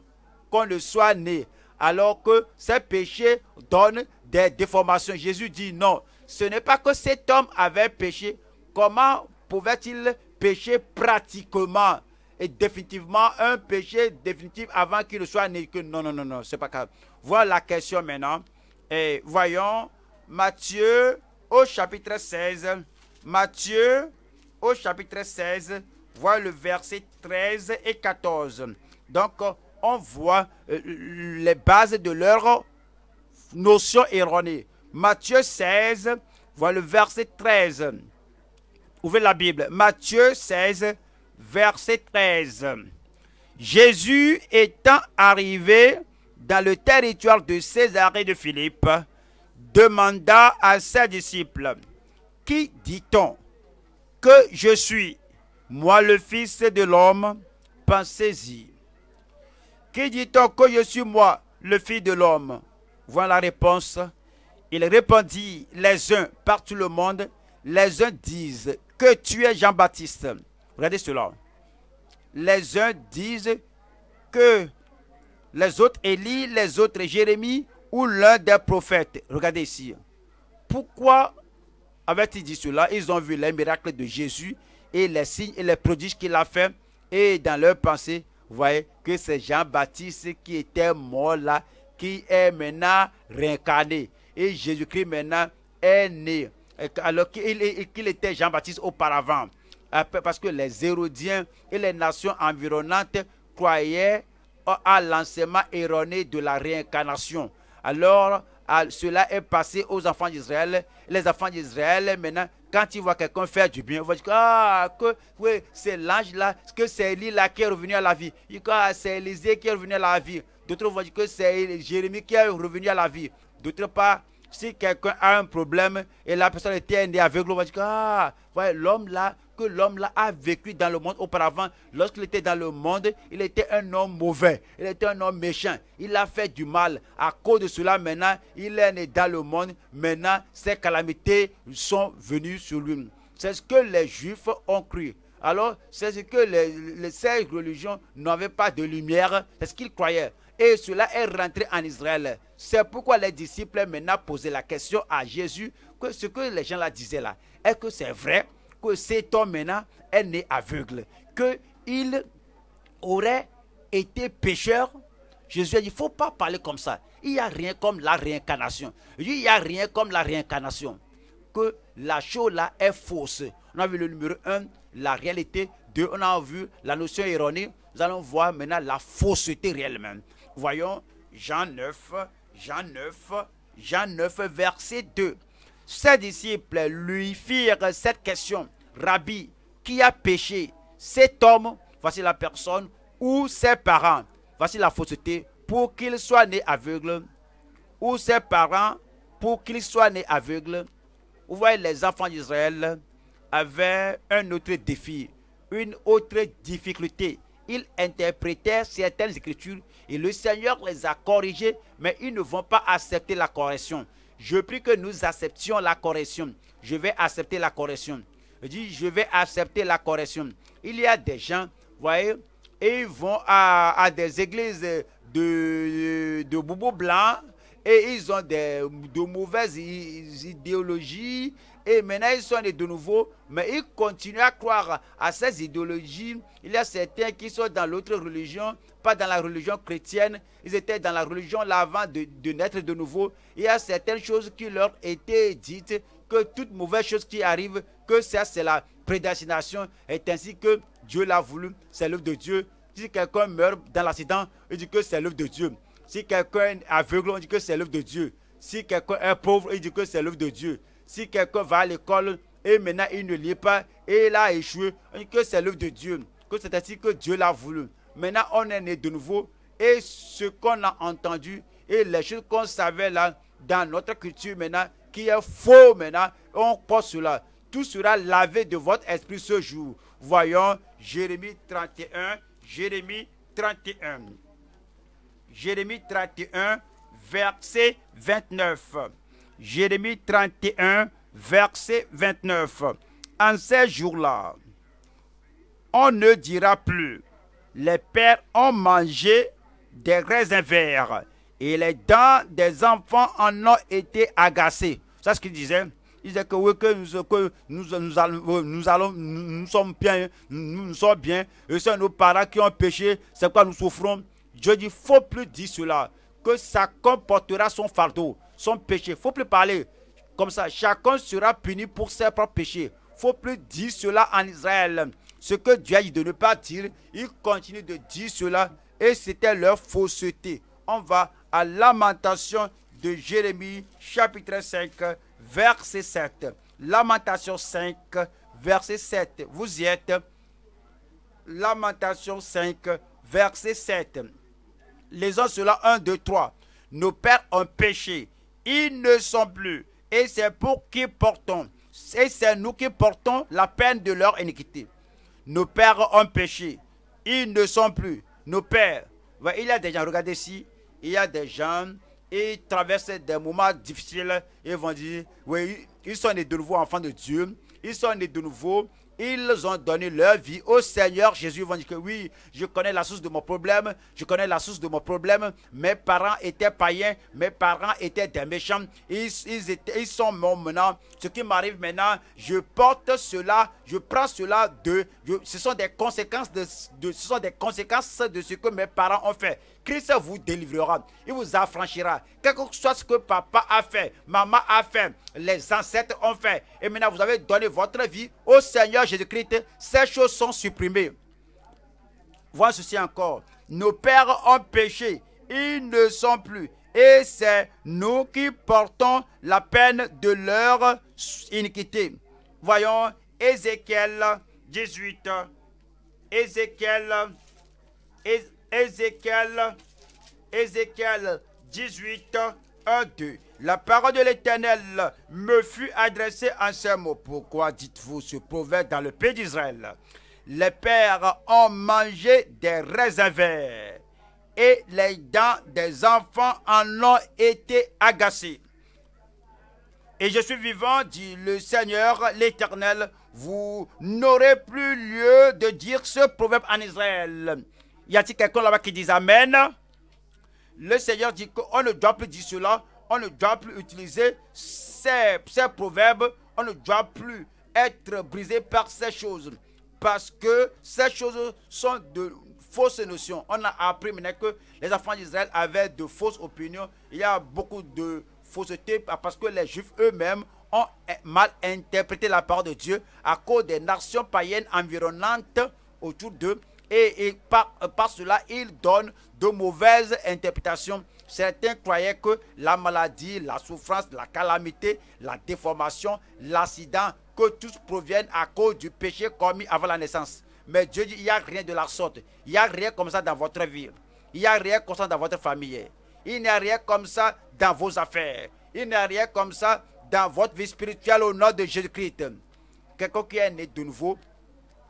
qu'on le soit né, alors que ces péchés donnent des déformations. Jésus dit non, ce n'est pas que cet homme avait péché. Comment pouvait-il pécher pratiquement et définitivement un péché définitif avant qu'il ne soit né que non, non, non, non, c'est pas grave. Voilà la question maintenant. Et voyons Matthieu au chapitre 16. Matthieu au chapitre 16, Voilà le verset 13 et 14. Donc, on voit euh, euh, les bases de leur notion erronée. Matthieu 16, voit le verset 13. Ouvrez la Bible. Matthieu 16, verset 13. Jésus étant arrivé dans le territoire de César et de Philippe, demanda à ses disciples, Qui dit-on que je suis, moi le Fils de l'homme Pensez-y. Qui dit-on que je suis moi, le Fils de l'homme Voilà la réponse. Il répondit, les uns par tout le monde, les uns disent que tu es Jean-Baptiste. Regardez cela. Les uns disent que les autres Élie, les autres Jérémie ou l'un des prophètes. Regardez ici. Pourquoi avait-il dit cela Ils ont vu les miracles de Jésus et les signes et les prodiges qu'il a fait. Et dans leur pensée, vous voyez que c'est Jean-Baptiste qui était mort là, qui est maintenant réincarné. Et Jésus-Christ maintenant est né. Alors qu'il était Jean-Baptiste auparavant. Parce que les Hérodiens et les nations environnantes croyaient à l'enseignement erroné de la réincarnation. Alors, ah, cela est passé aux enfants d'Israël. Les enfants d'Israël, maintenant, quand ils voient quelqu'un faire du bien, ils vont dire que ah, c'est l'ange-là, que c'est Élie-là qui est revenu à la vie. Ah, c'est Élisée qui est revenu à la vie. D'autres vont dire que c'est Jérémie qui est revenu à la vie. D'autre part, si quelqu'un a un problème et la personne était née aveugle, on va dire ah, l'homme là, que l'homme là a vécu dans le monde auparavant, lorsqu'il était dans le monde, il était un homme mauvais, il était un homme méchant, il a fait du mal. À cause de cela, maintenant, il est né dans le monde, maintenant, ces calamités sont venues sur lui. C'est ce que les Juifs ont cru. Alors, c'est ce que les, les ces religions n'avaient pas de lumière, c'est ce qu'ils croyaient. Et cela est rentré en Israël. C'est pourquoi les disciples maintenant posaient la question à Jésus que ce que les gens disaient là, est ce que c'est vrai que cet homme maintenant est né aveugle, qu'il aurait été pécheur Jésus a dit, il ne faut pas parler comme ça. Il n'y a rien comme la réincarnation. Il n'y a rien comme la réincarnation. Que la chose là est fausse. On a vu le numéro 1, la réalité. Deux, on a vu la notion erronée. Nous allons voir maintenant la fausseté réellement. Voyons Jean 9, Jean 9, Jean 9, verset 2. Ses disciples lui firent cette question. Rabbi, qui a péché Cet homme, voici la personne, ou ses parents Voici la fausseté, pour qu'il soit né aveugle, ou ses parents, pour qu'il soit né aveugle. Vous voyez, les enfants d'Israël avaient un autre défi, une autre difficulté. Ils interprétaient certaines écritures et le Seigneur les a corrigés, mais ils ne vont pas accepter la correction. Je prie que nous acceptions la correction. Je vais accepter la correction. Je dis, je vais accepter la correction. Il y a des gens, voyez, et ils vont à, des églises de, de, boubou blanc et ils ont des, de mauvaises idéologies et maintenant ils sont de nouveau, mais ils continuent à croire à ces idéologies. Il y a certains qui sont dans l'autre religion, pas dans la religion chrétienne, ils étaient dans la religion avant de, naître de nouveau. Il y a certaines choses qui leur étaient dites, que toute mauvaise chose qui arrive, que ça c'est la prédestination, est ainsi que Dieu l'a voulu, c'est l'œuvre de Dieu. Si quelqu'un meurt dans l'accident, il dit que c'est l'œuvre de Dieu. Si quelqu'un est aveugle, il dit que c'est l'œuvre de Dieu. Si quelqu'un est pauvre, il dit que c'est l'œuvre de Dieu. Si quelqu'un va à l'école et maintenant il ne lit pas et il a échoué, que c'est l'œuvre de Dieu, que c'est ainsi que Dieu l'a voulu. Maintenant, on est né de nouveau et ce qu'on a entendu et les choses qu'on savait là, dans notre culture maintenant, qui est faux maintenant, on pense cela. Tout sera lavé de votre esprit ce jour. Voyons Jérémie 31, Jérémie 31. Jérémie 31, verset 29. Jérémie 31, verset 29. En ces jours-là, on ne dira plus, les pères ont mangé des raisins verts et les dents des enfants en ont été agacées. C'est ce qu'il disait. Il disait que que nous, nous, allons, euh, nous, allons, nous, sommes bien, nous, nous sommes bien, et c'est nos parents qui ont péché, c'est pourquoi nous souffrons. Dieu dit, faut plus dire cela, que ça comportera son fardeau son péché. Il ne faut plus parler comme ça. Chacun sera puni pour ses propres péchés. Il ne faut plus dire cela en Israël. Ce que Dieu a dit de ne pas dire, il continue de dire cela. Et c'était leur fausseté. On va à Lamentation de Jérémie, chapitre 5, verset 7. Lamentation 5, verset 7. Vous y êtes. Lamentation 5, verset 7. Les uns, cela 1, 2, 3. Nos pères ont péché ils ne sont plus. Et c'est pour qui portons. Et c'est nous qui portons la peine de leur iniquité. Nos pères ont péché. Ils ne sont plus. Nos pères. Il y a des gens, regardez ici. Il y a des gens ils traversent des moments difficiles et vont dire, oui, ils sont nés de nouveau enfants de Dieu, ils sont nés de nouveau, ils ont donné leur vie au Seigneur Jésus. Ils dire que oui, je connais la source de mon problème, je connais la source de mon problème. Mes parents étaient païens, mes parents étaient des méchants. Ils, sont morts maintenant. Ce qui m'arrive maintenant, je porte cela, je prends cela de. ce sont des conséquences de, ce sont des conséquences de ce que mes parents ont fait. Christ vous délivrera, il vous affranchira. Quel que soit ce que papa a fait, maman a fait, les ancêtres ont fait, et maintenant vous avez donné votre vie au Seigneur Jésus-Christ, ces choses sont supprimées. Voici ceci encore. Nos pères ont péché, ils ne sont plus. Et c'est nous qui portons la peine de leur iniquité. Voyons Ézéchiel 18. Ézéchiel, Ézéchiel Ézéchiel, 18, 1, 2. La parole de l'Éternel me fut adressée en ces mots. Pourquoi dites-vous ce proverbe dans le pays d'Israël Les pères ont mangé des raisins verts et les dents des enfants en ont été agacées. Et je suis vivant, dit le Seigneur l'Éternel, vous n'aurez plus lieu de dire ce proverbe en Israël. Y a-t-il quelqu'un là-bas qui dit Amen Le Seigneur dit qu'on ne doit plus dire cela, on ne doit plus utiliser ces, proverbes, on ne doit plus être brisé par ces choses. Parce que ces choses sont de fausses notions. On a appris maintenant que les enfants d'Israël avaient de fausses opinions. Il y a beaucoup de faussetés, parce que les Juifs eux-mêmes ont mal interprété la parole de Dieu à cause des nations païennes environnantes autour d'eux et, par, euh, cela, ils donnent de mauvaises interprétations. Certains croyaient que la maladie, la souffrance, la calamité, la déformation, l'accident, que tous proviennent à cause du péché commis avant la naissance. Mais Dieu dit, il n'y a rien de la sorte. Il n'y a rien comme ça dans votre vie. Il n'y a rien comme ça dans votre famille. Il n'y a rien comme ça dans vos affaires. Il n'y a rien comme ça dans votre vie spirituelle au nom de Jésus-Christ. Quelqu'un qui est né de nouveau,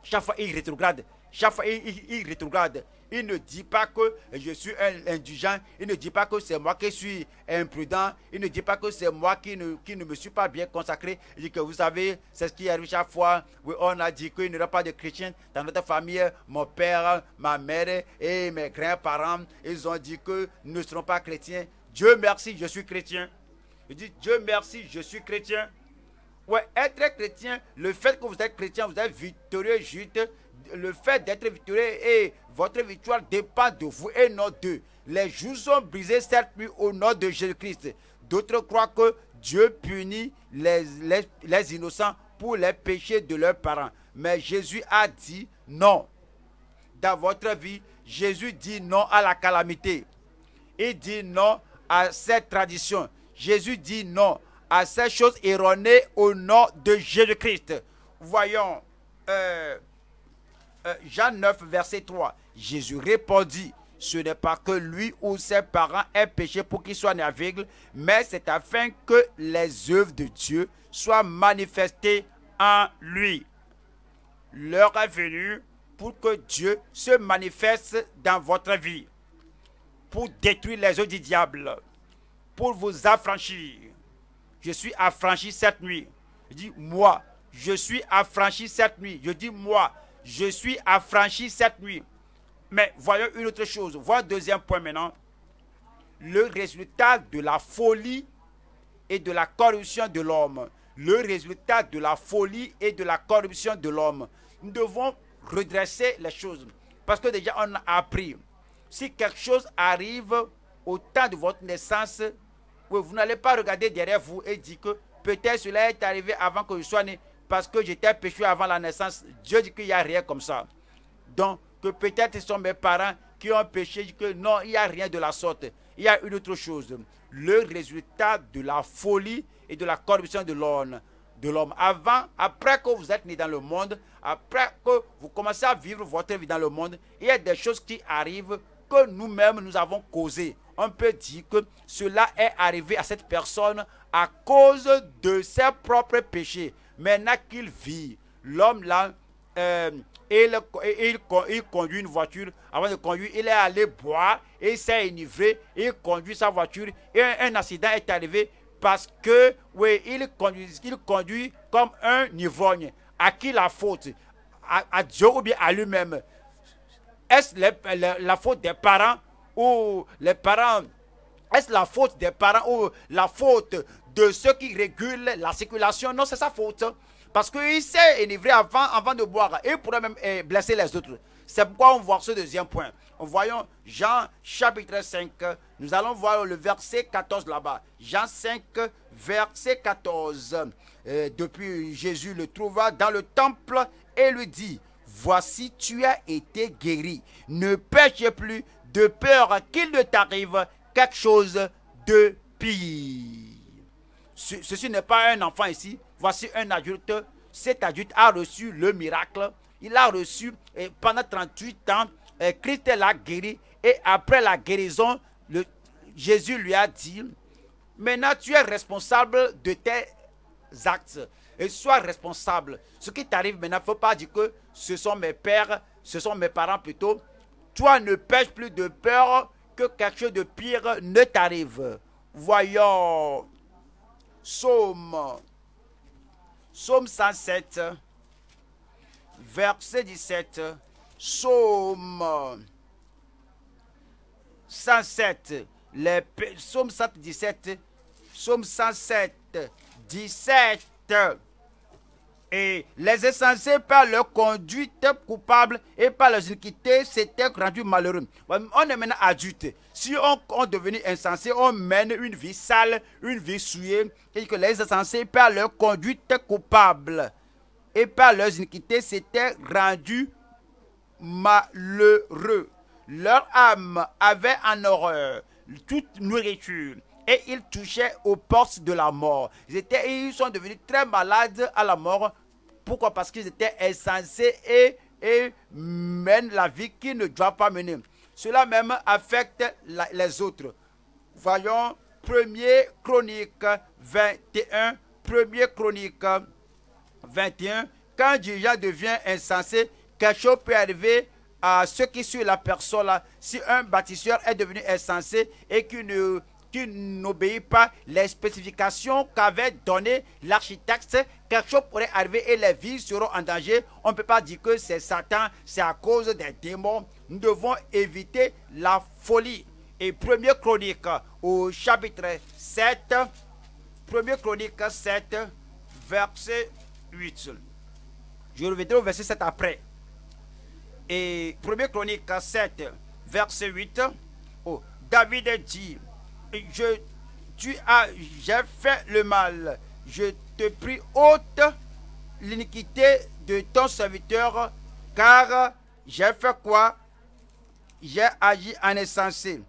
chaque fois il rétrograde. Chaque fois, il, rétrograde. Il ne dit pas que je suis un indulgent. Il ne dit pas que c'est moi qui suis imprudent. Il ne dit pas que c'est moi qui ne, qui ne me suis pas bien consacré. Il dit que vous savez, c'est ce qui arrive chaque fois. on a dit qu'il n'y aura pas de chrétiens dans notre famille. Mon père, ma mère et mes grands-parents, ils ont dit que nous ne serons pas chrétiens. Dieu merci, je suis chrétien. Il dit Dieu merci, je suis chrétien. Ouais, être chrétien, le fait que vous êtes chrétien, vous êtes victorieux, juste, le fait d'être victorieux et votre victoire dépend de vous et non d'eux. Les jours sont brisés, certes, mais au nom de Jésus-Christ. D'autres croient que Dieu punit les, les, les innocents pour les péchés de leurs parents. Mais Jésus a dit non. Dans votre vie, Jésus dit non à la calamité. Il dit non à cette tradition. Jésus dit non à ces choses erronées au nom de Jésus-Christ. Voyons. Euh, euh, Jean 9, verset 3. Jésus répondit, ce n'est pas que lui ou ses parents aient péché pour qu'ils soit né mais c'est afin que les œuvres de Dieu soient manifestées en lui. L'heure est venue pour que Dieu se manifeste dans votre vie, pour détruire les œuvres du diable, pour vous affranchir. Je suis affranchi cette nuit. Je dis moi. Je suis affranchi cette nuit. Je dis moi je suis affranchi cette nuit. Mais voyons une autre chose. Voyons deuxième point maintenant. Le résultat de la folie et de la corruption de l'homme. Le résultat de la folie et de la corruption de l'homme. Nous devons redresser les choses. Parce que déjà, on a appris. Si quelque chose arrive au temps de votre naissance, vous n'allez pas regarder derrière vous et dire que peut-être cela est arrivé avant que je sois né parce que j'étais péché avant la naissance. Dieu dit qu'il n'y a rien comme ça. Donc, que peut-être ce sont mes parents qui ont péché, que non, il n'y a rien de la sorte. Il y a une autre chose. Le résultat de la folie et de la corruption de l'homme. De l'homme. Avant, après que vous êtes né dans le monde, après que vous commencez à vivre votre vie dans le monde, il y a des choses qui arrivent que nous-mêmes nous avons causées. On peut dire que cela est arrivé à cette personne à cause de ses propres péchés. Maintenant qu'il vit, l'homme là, euh, il, il, conduit une voiture. Avant de conduire, il est allé boire, il s'est énivré, il conduit sa voiture et un, accident est arrivé parce que, oui, il conduit, conduit comme un ivrogne. À qui la faute à, Dieu ou bien à lui-même Est-ce la faute des parents ou les parents est-ce la faute des parents ou la faute de ceux qui régulent la circulation. Non, c'est sa faute. Parce qu'il s'est élivré avant, avant de boire. Et il pourrait même eh, blesser les autres. C'est pourquoi on voit ce deuxième point. On voyons Jean chapitre 5. Nous allons voir le verset 14 là-bas. Jean 5, verset 14. Euh, depuis Jésus le trouva dans le temple et lui dit, voici tu as été guéri. Ne pêche plus de peur qu'il ne t'arrive quelque chose de pire ceci n'est pas un enfant ici, voici un adulte. Cet adulte a reçu le miracle. Il a reçu et eh, pendant 38 ans, eh, Christ l'a guéri. Et après la guérison, le, Jésus lui a dit, maintenant tu es responsable de tes actes. Et sois responsable. Ce qui t'arrive maintenant, ne faut pas dire que ce sont mes pères, ce sont mes parents plutôt. Toi, ne pêche plus de peur que quelque chose de pire ne t'arrive. Voyons Psaume, psaume 107, verset 17, psaume 107, les, psaume 117, psaume 107, 17, et les insensés, par leur conduite coupable et par leurs iniquités s'étaient rendus malheureux. On est maintenant adulte. Si on, on devenu insensé, on mène une vie sale, une vie souillée. Et que les insensés, par leur conduite coupable et par leurs iniquités s'étaient rendus malheureux. Leur âme avait en horreur toute nourriture et ils touchaient aux portes de la mort. Ils, ils sont devenus très malades à la mort. Pourquoi Parce qu'ils étaient insensés et, et mènent la vie qu'ils ne doivent pas mener. Cela même affecte les autres. Voyons 1er Chronique 21. 1er Chronique 21. Quand déjà devient insensé, quelque chose peut arriver à ceux qui suivent la personne. Si un bâtisseur est devenu insensé et qu'il ne tu n'obéis pas les spécifications qu'avait donné l'architecte, quelque chose pourrait arriver et les vies seront en danger. On ne peut pas dire que c'est Satan, c'est à cause des démons. Nous devons éviter la folie. Et 1 Chronique au chapitre 7, 1 Chronique 7, verset 8. Je reviendrai au verset 7 après. Et 1 Chronique 7, verset 8. David dit je, tu as, j'ai fait le mal. Je te prie, haute l'iniquité de ton serviteur, car j'ai fait quoi J'ai agi en insensé.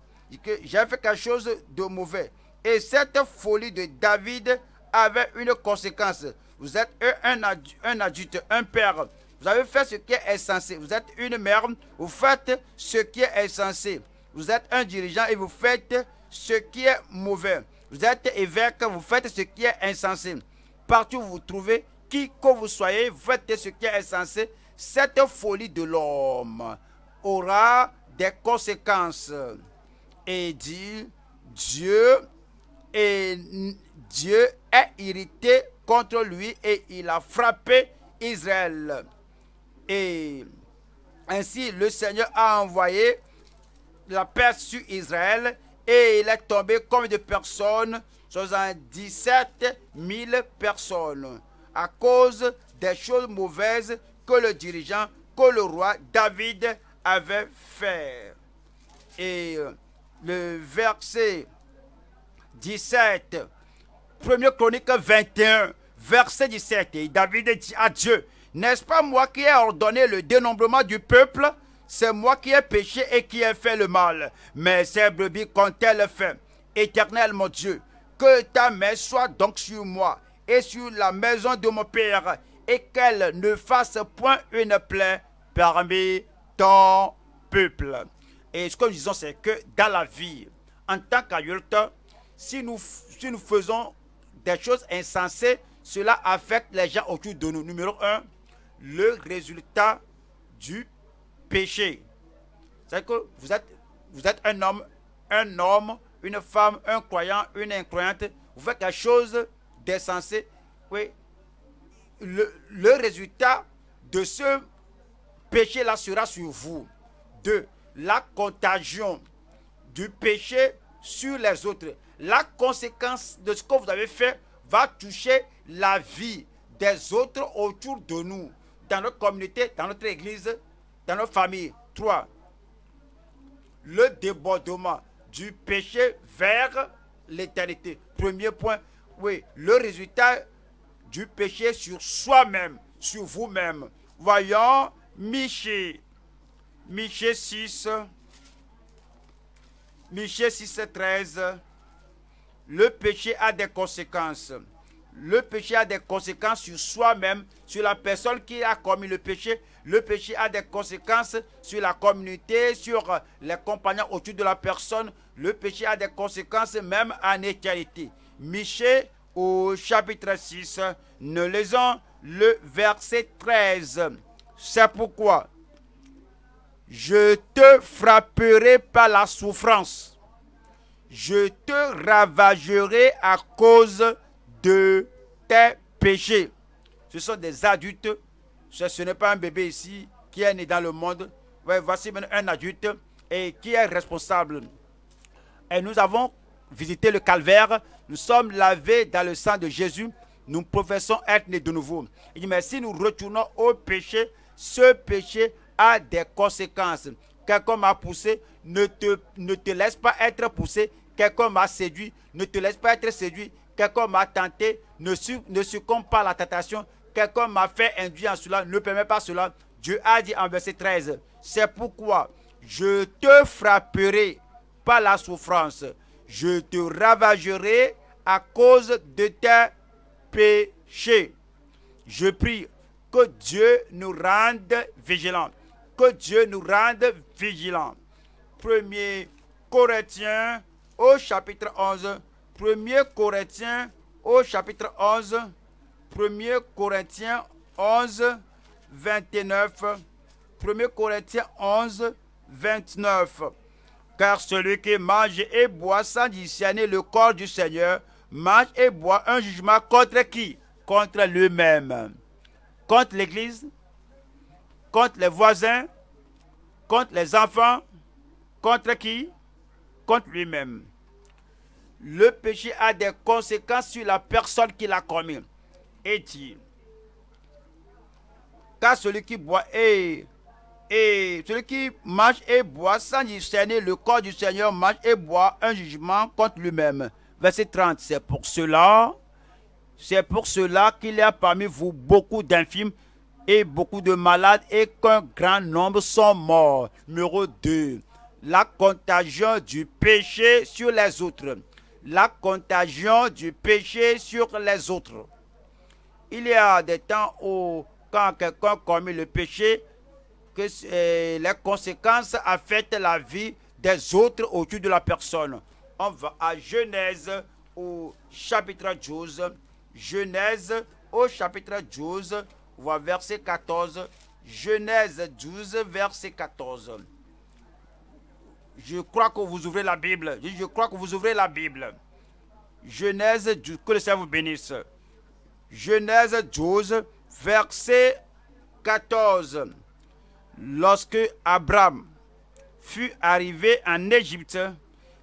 J'ai fait quelque chose de mauvais. Et cette folie de David avait une conséquence. Vous êtes un, un adulte, un père. Vous avez fait ce qui est censé. Vous êtes une mère, vous faites ce qui est censé. Vous êtes un dirigeant et vous faites ce qui est mauvais. Vous êtes évêque, vous faites ce qui est insensé. Partout où vous, trouvez, qui que vous soyez, vous faites ce qui est insensé. Cette folie de l'homme aura des conséquences. Et dit Dieu, et Dieu est irrité contre lui et il a frappé Israël. Et ainsi le Seigneur a envoyé la paix sur Israël et il est tombé comme de personnes 77 000 personnes à cause des choses mauvaises que le dirigeant, que le roi David avait fait. Et euh, le verset 17, 1er Chronique 21, verset 17, et David dit à Dieu, n'est-ce pas moi qui ai ordonné le dénombrement du peuple c'est moi qui ai péché et qui ai fait le mal. Mais ces brebis quand elles fait Éternel mon Dieu, que ta main soit donc sur moi et sur la maison de mon Père, et qu'elle ne fasse point une plaie parmi ton peuple. Et ce que nous disons, c'est que dans la vie, en tant qu'adulte, si nous, si nous faisons des choses insensées, cela affecte les gens autour de nous. Numéro un, le résultat du péché. C'est que vous êtes, vous êtes un homme, un homme, une femme, un croyant, une incroyante. Vous faites quelque chose d'essentiel. Oui. Le, le résultat de ce péché-là sera sur vous. de la contagion du péché sur les autres. La conséquence de ce que vous avez fait va toucher la vie des autres autour de nous, dans notre communauté, dans notre église, dans nos familles. trois, Le débordement du péché vers l'éternité. Premier point, oui, le résultat du péché sur soi-même, sur vous-même. Voyons Miché, Miché 6. Miché 6, 13. Le péché a des conséquences le péché a des conséquences sur soi-même, sur la personne qui a commis le péché. Le péché a des conséquences sur la communauté, sur euh, les compagnons autour de la personne. Le péché a des conséquences même en éternité. Michée au chapitre 6, ne lisons le verset 13. C'est pourquoi je te frapperai par la souffrance. Je te ravagerai à cause de de tes péchés. Ce sont des adultes. Ce, n'est pas un bébé ici qui est né dans le monde. voici maintenant un adulte et qui est responsable. Et nous avons visité le calvaire. Nous sommes lavés dans le sang de Jésus. Nous professons être nés de nouveau. Il dit, mais si nous retournons au péché, ce péché a des conséquences. Quelqu'un m'a poussé, ne te, ne te laisse pas être poussé. Quelqu'un m'a séduit, ne te laisse pas être séduit. Quelqu'un m'a tenté, ne, ne succombe pas à la tentation. Quelqu'un m'a fait induire en cela, ne permet pas cela. Dieu a dit en verset 13, c'est pourquoi je te frapperai par la souffrance, je te ravagerai à cause de tes péchés. Je prie que Dieu nous rende vigilants. Que Dieu nous rende vigilants. Premier Corinthiens au chapitre 11, 1 Corinthiens au chapitre 11, 1 Corinthiens 11, 29, 1 Corinthiens 11, 29. Car celui qui mange et boit sans discerner le corps du Seigneur, mange et boit un jugement contre qui Contre lui-même. Contre l'Église, contre les voisins, contre les enfants, contre qui Contre lui-même le péché a des conséquences sur la personne qui l'a commis. Et dit. Car celui qui boit et, et celui qui mange et boit sans discerner le corps du Seigneur mange et boit un jugement contre lui-même. Verset 30. C'est pour cela, c'est pour cela qu'il y a parmi vous beaucoup d'infimes et beaucoup de malades et qu'un grand nombre sont morts. Numéro 2. La contagion du péché sur les autres la contagion du péché sur les autres. Il y a des temps où, quand quelqu'un commet le péché, que euh, les conséquences affectent la vie des autres au autour de la personne. On va à Genèse au chapitre 12. Genèse au chapitre 12, verset 14. Genèse 12, verset 14. Je crois que vous ouvrez la Bible. Je, crois que vous ouvrez la Bible. Genèse, que le Seigneur vous bénisse. Genèse 12, verset 14. Lorsque Abraham fut arrivé en Égypte,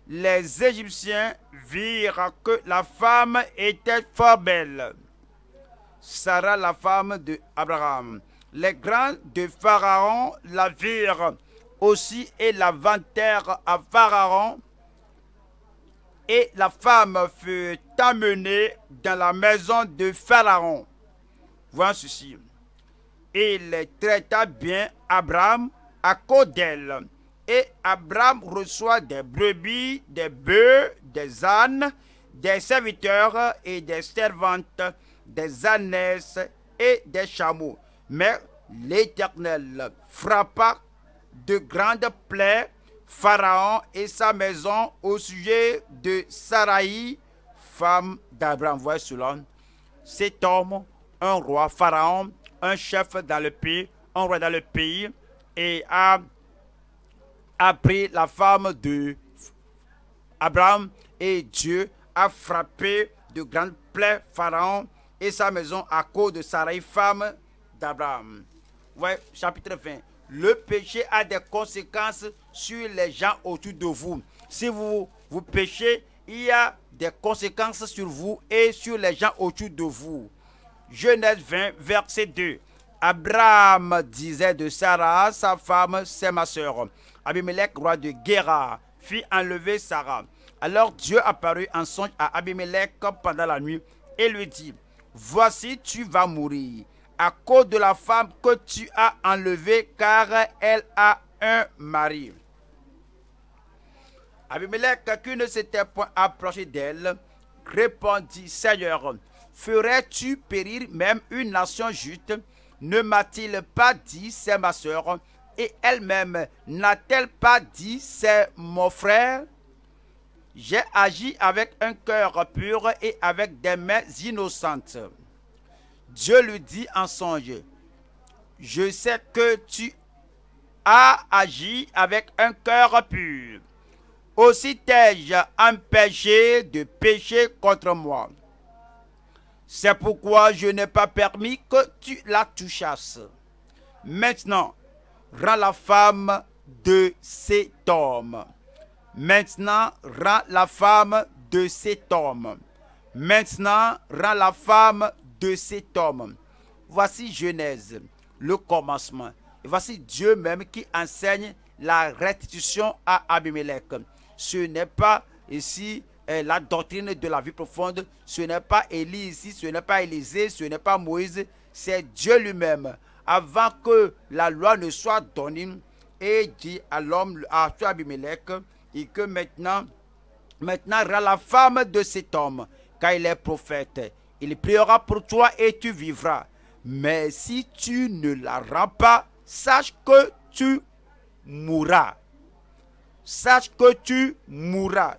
les Égyptiens virent que la femme était fort belle. Sarah, la femme de Les grands de Pharaon la virent aussi est la à Pharaon. Et la femme fut amenée dans la maison de Pharaon. Voyons ceci. Il traita bien Abraham à cause d'elle. Et Abraham reçoit des brebis, des bœufs, des ânes, des serviteurs et des servantes, des ânes et des chameaux. Mais l'Éternel frappa de grandes plaies Pharaon et sa maison au sujet de Sarai, femme d'Abraham. Voyez cela. Cet homme, un roi, Pharaon, un chef dans le pays, un roi dans le pays, et a, pris la femme de Abraham et Dieu a frappé de grandes plaies Pharaon et sa maison à cause de Sarai, femme d'Abraham. Ouais, chapitre 20 le péché a des conséquences sur les gens autour de vous. Si vous, vous péchez, il y a des conséquences sur vous et sur les gens autour de vous. Genèse 20, verset 2. Abraham disait de Sarah, sa femme, c'est ma sœur. Abimelech, roi de Guéra, fit enlever Sarah. Alors Dieu apparut en songe à Abimelech pendant la nuit et lui dit, Voici, tu vas mourir à cause de la femme que tu as enlevée, car elle a un mari. Abimelech, qui ne s'était point approché d'elle, répondit, Seigneur, ferais-tu périr même une nation juste Ne m'a-t-il pas dit, c'est ma sœur, et elle-même n'a-t-elle pas dit, c'est mon frère J'ai agi avec un cœur pur et avec des mains innocentes. Dieu lui dit en songe, je sais que tu as agi avec un cœur pur. Aussi t'ai-je empêché de pécher contre moi. C'est pourquoi je n'ai pas permis que tu la touchasses. Maintenant, rends la femme de cet homme. Maintenant, rends la femme de cet homme. Maintenant, rends la femme de cet homme. Voici Genèse, le commencement. Et voici Dieu même qui enseigne la restitution à Abimelech. Ce n'est pas ici euh, la doctrine de la vie profonde, ce n'est pas Élie ici, ce n'est pas Élisée, ce n'est pas Moïse, c'est Dieu lui-même. Avant que la loi ne soit donnée et dit à l'homme, à Abimelech, et que maintenant, maintenant la femme de cet homme, car il est prophète. Il priera pour toi et tu vivras. Mais si tu ne la rends pas, sache que tu mourras. Sache que tu mourras.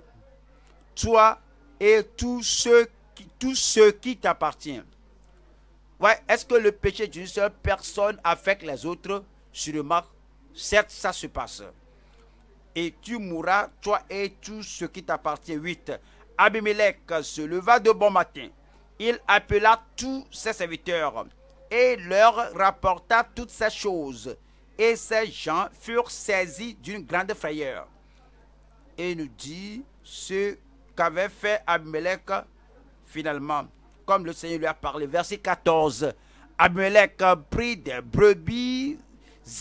Toi et tout ce qui, t'appartient. qui Ouais, est-ce que le péché d'une seule personne affecte les autres sur le marc certes, ça se passe. Et tu mourras, toi et tout ce qui t'appartient. 8. Abimelech se leva de bon matin il appela tous ses serviteurs et leur rapporta toutes ces choses. Et ces gens furent saisis d'une grande frayeur. Et nous dit ce qu'avait fait Abimelech finalement, comme le Seigneur lui a parlé. Verset 14. Abimelech prit des brebis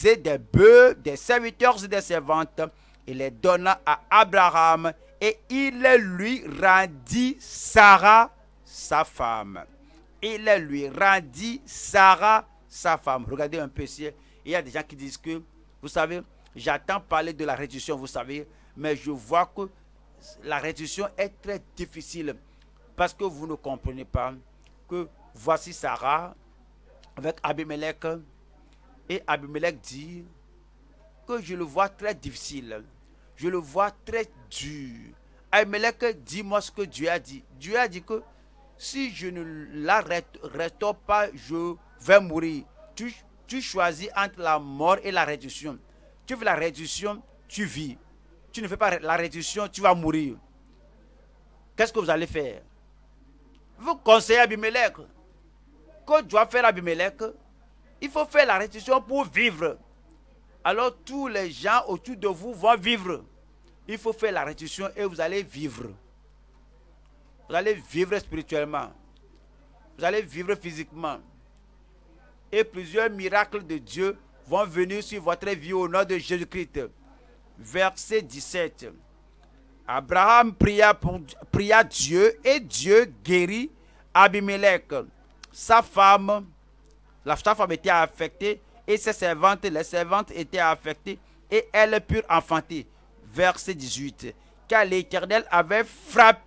et des bœufs, des serviteurs et des servantes, et les donna à Abraham, et il lui rendit Sarah sa femme. Il lui rendit Sarah sa femme. Regardez un peu ici. Il y a des gens qui disent que, vous savez, j'attends parler de la réduction, vous savez, mais je vois que la réduction est très difficile parce que vous ne comprenez pas que voici Sarah avec Abimelech. Et Abimelech dit que je le vois très difficile, je le vois très dur. Abimelech dis moi ce que Dieu a dit. Dieu a dit que si je ne l'arrête restaure pas, je vais mourir. Tu, choisis entre la mort et la réduction. Tu veux la réduction, tu vis. Tu ne fais pas la réduction, tu vas mourir. Qu'est-ce que vous allez faire Vous conseillez Abimelech. Que doit faire Abimelech Il faut faire la réduction pour vivre. Alors tous les gens autour de vous vont vivre. Il faut faire la réduction et vous allez vivre. Vous allez vivre spirituellement. Vous allez vivre physiquement. Et plusieurs miracles de Dieu vont venir sur votre vie au nom de Jésus-Christ. Verset 17. Abraham pria, Dieu et Dieu guérit Abimelech. Sa femme, la, femme était affectée et ses servantes, les servantes étaient affectées et elles purent enfanter. Verset 18. Car l'Éternel avait frappé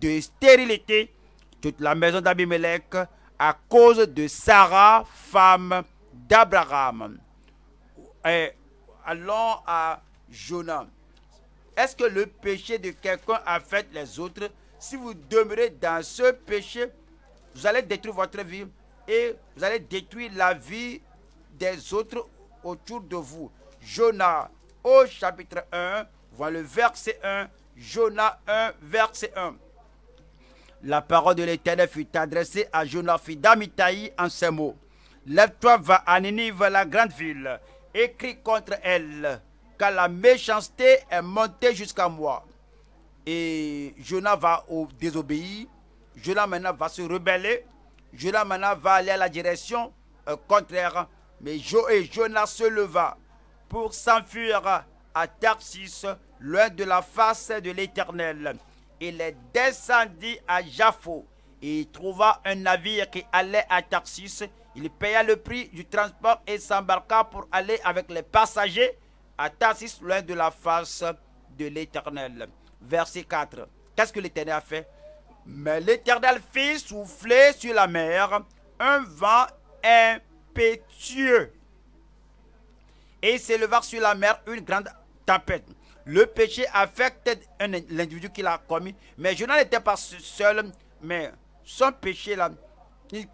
de stérilité toute la maison d'Abimelech à cause de Sarah, femme d'Abraham. Allons à Jonah Est-ce que le péché de quelqu'un affecte les autres Si vous demeurez dans ce péché, vous allez détruire votre vie et vous allez détruire la vie des autres autour de vous. Jonah au chapitre 1, voit le verset 1 Jonas 1, verset 1. La parole de l'Éternel fut adressée à Jonas fidamitaï en ces mots. Lève-toi, va à Ninive, la grande ville, et contre elle, car la méchanceté est montée jusqu'à moi. Et Jonas va désobéir. Jonas maintenant va se rebeller. Jonas maintenant va aller à la direction euh, contraire. Mais jo et Jonas se leva pour s'enfuir à Tarsis loin de la face de l'Éternel. Il est descendu à Jaffo et il trouva un navire qui allait à Tarsis. Il paya le prix du transport et s'embarqua pour aller avec les passagers à Tarsis, loin de la face de l'Éternel. Verset 4. Qu'est-ce que l'Éternel a fait Mais l'Éternel fit souffler sur la mer un vent impétueux et s'éleva sur la mer une grande tempête. Le péché affecte l'individu qui l'a commis. Mais Jonas n'était pas seul, mais son péché là,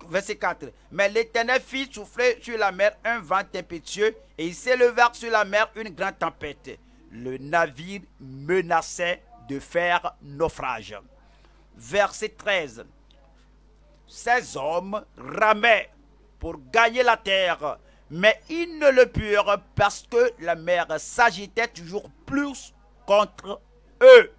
verset 4. Mais l'Éternel fit souffler sur la mer un vent impétueux et il s'éleva sur la mer une grande tempête. Le navire menaçait de faire naufrage. Verset 13. Ces hommes ramaient pour gagner la terre, mais ils ne le purent parce que la mer s'agitait toujours plus contre eux.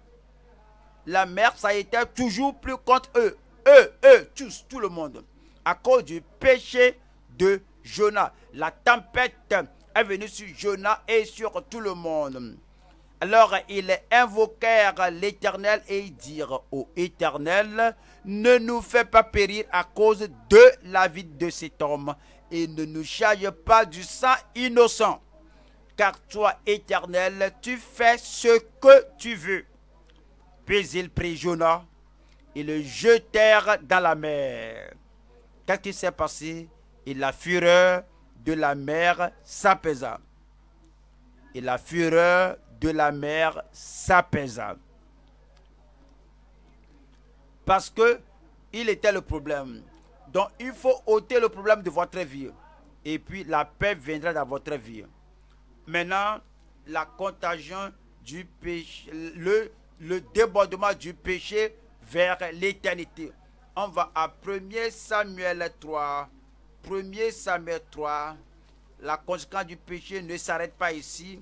La mer s'agitait toujours plus contre eux. Eux, eux, tous, tout le monde. À cause du péché de Jonah. La tempête est venue sur Jonah et sur tout le monde. Alors ils invoquèrent l'Éternel et dirent au Éternel, ne nous fais pas périr à cause de la vie de cet homme et ne nous charge pas du sang innocent. Car toi, Éternel, tu fais ce que tu veux. Puis il prit Jonah. et le jetèrent dans la mer. Qu'est-ce qui s'est passé Et la fureur de la mer s'apaisa. Et la fureur de la mer s'apaisa. Parce que il était le problème. Donc il faut ôter le problème de votre vie. Et puis la paix viendra dans votre vie. Maintenant, la contagion du péché, le, le débordement du péché vers l'éternité. On va à 1 Samuel 3. 1 Samuel 3. La conséquence du péché ne s'arrête pas ici,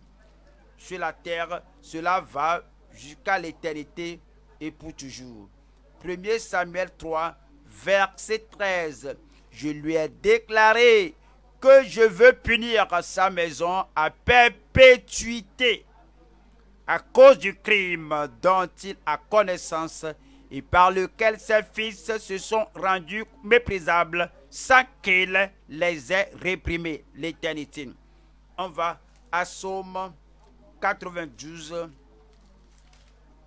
sur la terre. Cela va jusqu'à l'éternité et pour toujours. 1 Samuel 3, verset 13. Je lui ai déclaré que je veux punir sa maison à perpétuité à cause du crime dont il a connaissance et par lequel ses fils se sont rendus méprisables sans qu'il les ait réprimés. L'éternité. On va à Somme 92.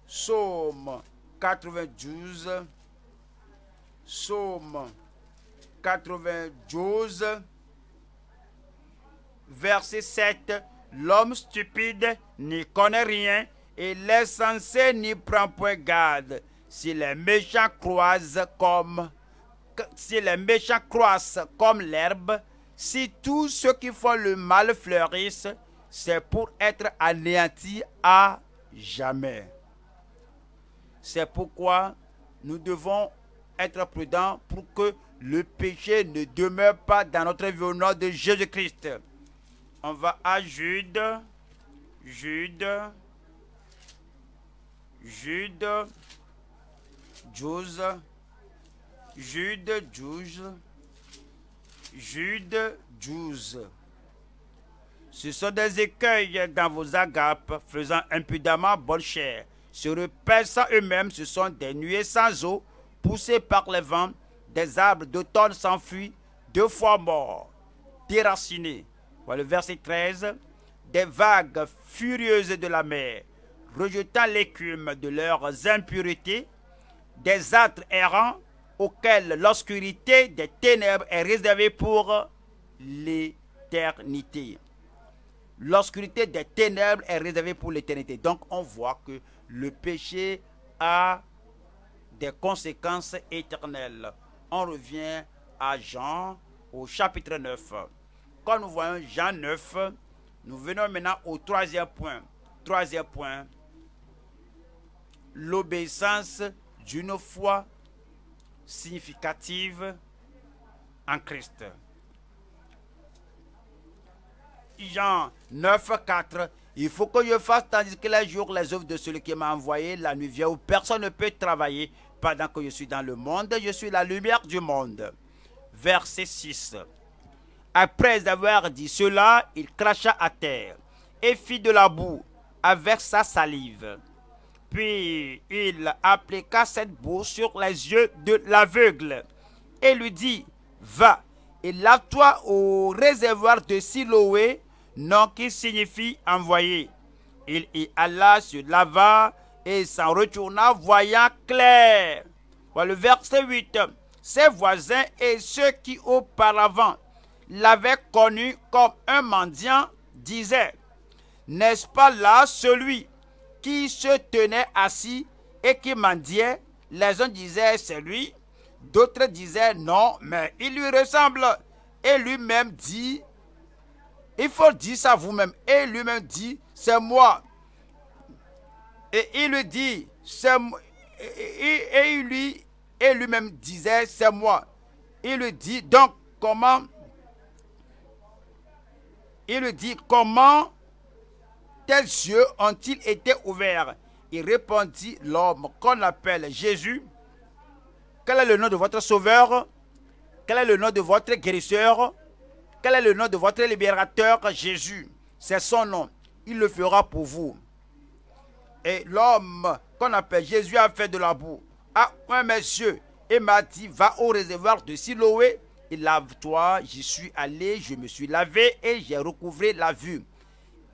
Somme 92. Psaume 92, verset 7. L'homme stupide n'y connaît rien et l'insensé n'y prend point garde. Si les méchants croisent comme si les méchants croissent comme l'herbe, si tous ceux qui font le mal fleurissent, c'est pour être anéantis à jamais. C'est pourquoi nous devons être prudent pour que le péché ne demeure pas dans notre vie au nom de Jésus-Christ. On va à Jude, Jude, Jude, Jude. Jude, Jude. Jude, Jude. Ce sont des écueils dans vos agapes, faisant impudemment bonne chair. Se sans eux-mêmes, ce sont des nuées sans eau, poussés par les vents, des arbres d'automne s'enfuient, deux fois morts, déracinés. Voilà le verset 13. Des vagues furieuses de la mer, rejetant l'écume de leurs impuretés, des âtres errants auxquels l'obscurité des ténèbres est réservée pour l'éternité. L'obscurité des ténèbres est réservée pour l'éternité. Donc on voit que le péché a conséquences éternelles. On revient à Jean au chapitre 9. Quand nous voyons Jean 9, nous venons maintenant au troisième point. Troisième point, l'obéissance d'une foi significative en Christ. Jean 9, 4. Il faut que je fasse tandis que les jours, les œuvres de celui qui m'a envoyé, la nuit vient où personne ne peut travailler pendant que je suis dans le monde, je suis la lumière du monde. Verset 6. Après avoir dit cela, il cracha à terre et fit de la boue avec sa salive. Puis il appliqua cette boue sur les yeux de l'aveugle et lui dit, va et lave-toi au réservoir de Siloé, nom qui signifie envoyer. Il y alla, se lava et s'en retourna voyant clair. Voilà le verset 8. Ses voisins et ceux qui auparavant l'avaient connu comme un mendiant disaient, N'est-ce pas là celui qui se tenait assis et qui mendiait Les uns disaient, C'est lui. D'autres disaient, Non, mais il lui ressemble. Et lui-même dit, Il faut dire ça vous-même. Et lui-même dit, C'est moi. Et il lui dit, et, lui, et lui-même disait, c'est moi. Il lui dit, donc comment, il lui dit, comment tels yeux ont-ils été ouverts Il répondit, l'homme qu'on appelle Jésus, quel est le nom de votre sauveur Quel est le nom de votre guérisseur Quel est le nom de votre libérateur Jésus C'est son nom. Il le fera pour vous. Et l'homme qu'on appelle Jésus a fait de la boue à ah, un monsieur et m'a dit Va au réservoir de Siloé et lave-toi. J'y suis allé, je me suis lavé et j'ai recouvré la vue.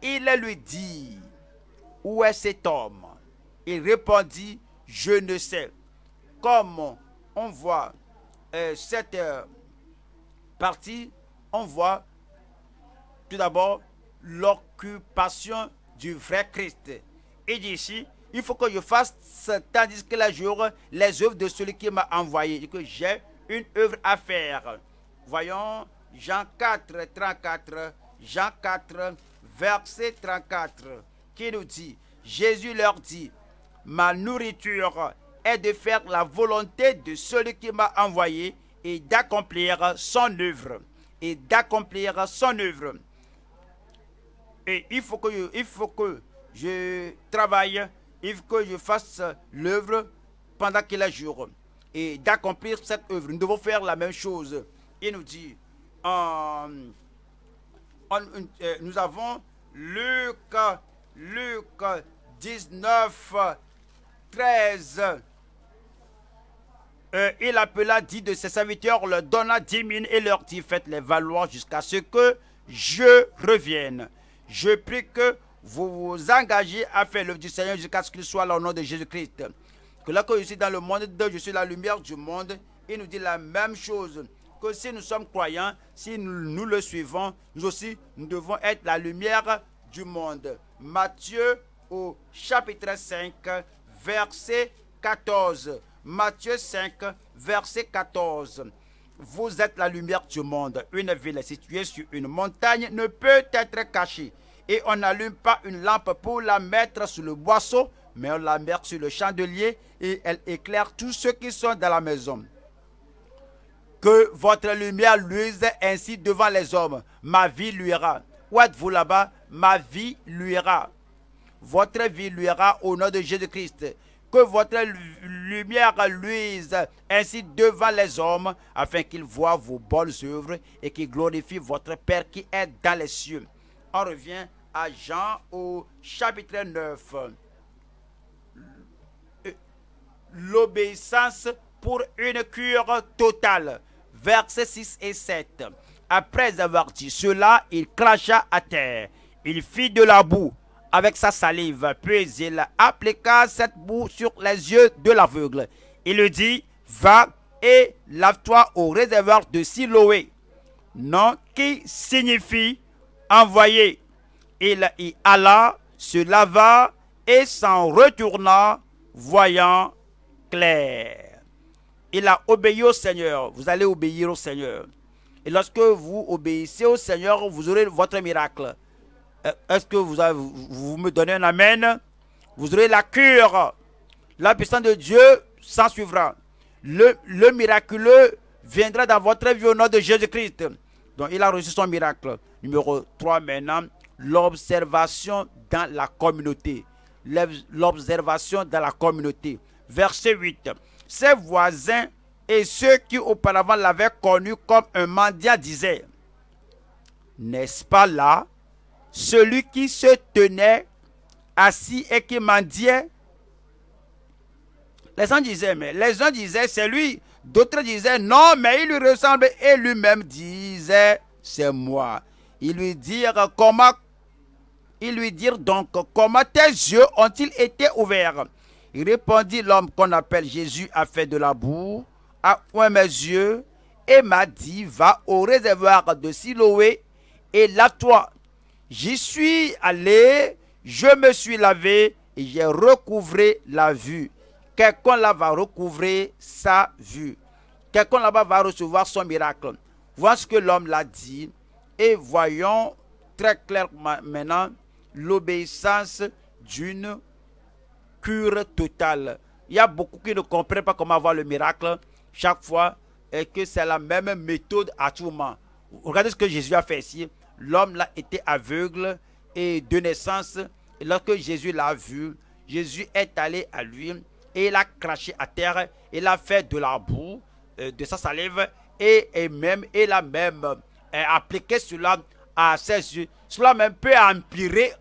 Il lui dit Où est cet homme Il répondit Je ne sais. Comme on voit euh, cette euh, partie, on voit tout d'abord l'occupation du vrai Christ ici, il faut que je fasse tandis que la jour les œuvres de celui qui m'a envoyé, que j'ai une œuvre à faire. Voyons Jean 4, 34, Jean 4, verset 34, qui nous dit, Jésus leur dit, ma nourriture est de faire la volonté de celui qui m'a envoyé et d'accomplir son œuvre. Et d'accomplir son œuvre. Et il faut que, il faut que je travaille, il faut que je fasse l'œuvre pendant qu'il est jour. Et d'accomplir cette œuvre, nous devons faire la même chose. Il nous dit, euh, nous avons Luc, Luc 19, 13. Euh, il appela dit de ses serviteurs, leur donna dix mines et leur dit, faites-les valoir jusqu'à ce que je revienne. Je prie que vous vous engagez à faire l'œuvre du Seigneur jusqu'à ce qu'il soit au nom de Jésus-Christ. Que là que je suis dans le monde je suis la lumière du monde, il nous dit la même chose. Que si nous sommes croyants, si nous le suivons, nous aussi, nous devons être la lumière du monde. Matthieu au chapitre 5, verset 14. Matthieu 5, verset 14. Vous êtes la lumière du monde. Une ville située sur une montagne ne peut être cachée et on n'allume pas une lampe pour la mettre sur le boisseau, mais on la met sur le chandelier et elle éclaire tous ceux qui sont dans la maison. Que votre lumière luise ainsi devant les hommes. Ma vie luira. Où êtes-vous là-bas Ma vie luira. Votre vie luira au nom de Jésus-Christ. Que votre lumière luise ainsi devant les hommes, afin qu'ils voient vos bonnes œuvres et qu'ils glorifient votre Père qui est dans les cieux. On revient à Jean au chapitre 9. Euh, l'obéissance pour une cure totale. Versets 6 et 7. Après avoir dit cela, il cracha à terre. Il fit de la boue avec sa salive, puis il appliqua cette boue sur les yeux de l'aveugle. Il lui dit, va et lave-toi au réservoir de Siloé, nom qui signifie envoyer il y alla, se lava et s'en retourna, voyant clair. Il a obéi au Seigneur. Vous allez obéir au Seigneur. Et lorsque vous obéissez au Seigneur, vous aurez votre miracle. Euh, est-ce que vous, avez, vous me donnez un amen Vous aurez la cure. La puissance de Dieu s'en suivra. Le, le miraculeux viendra dans votre vie au nom de Jésus-Christ. Donc il a reçu son miracle. Numéro 3 maintenant, l'observation dans la communauté. L'observation dans la communauté. Verset 8. Ses voisins et ceux qui auparavant l'avaient connu comme un mendiant disaient, N'est-ce pas là celui qui se tenait assis et qui mendiait Les uns disaient, mais les uns disaient, c'est lui. D'autres disaient, non, mais il lui ressemble. Et lui-même disait, c'est moi. Il lui dirent, comment ils lui dirent donc, comment tes yeux ont-ils été ouverts Il répondit, l'homme qu'on appelle Jésus a fait de la boue, a point mes yeux et m'a dit, va au réservoir de Siloé et là toi J'y suis allé, je me suis lavé et j'ai recouvré la vue. Quelqu'un là va recouvrer sa vue. Quelqu'un là-bas va recevoir son miracle. Vois ce que l'homme l'a dit. Et voyons très clairement maintenant l'obéissance d'une cure totale. Il y a beaucoup qui ne comprennent pas comment avoir le miracle chaque fois et que c'est la même méthode à tout moment. Regardez ce que Jésus a fait ici. L'homme l'a été aveugle et de naissance. lorsque Jésus l'a vu, Jésus est allé à lui et il a craché à terre. Il a fait de la boue, euh, de sa salive et, et même, il a même euh, appliqué cela à ses yeux. Cela même peut empirer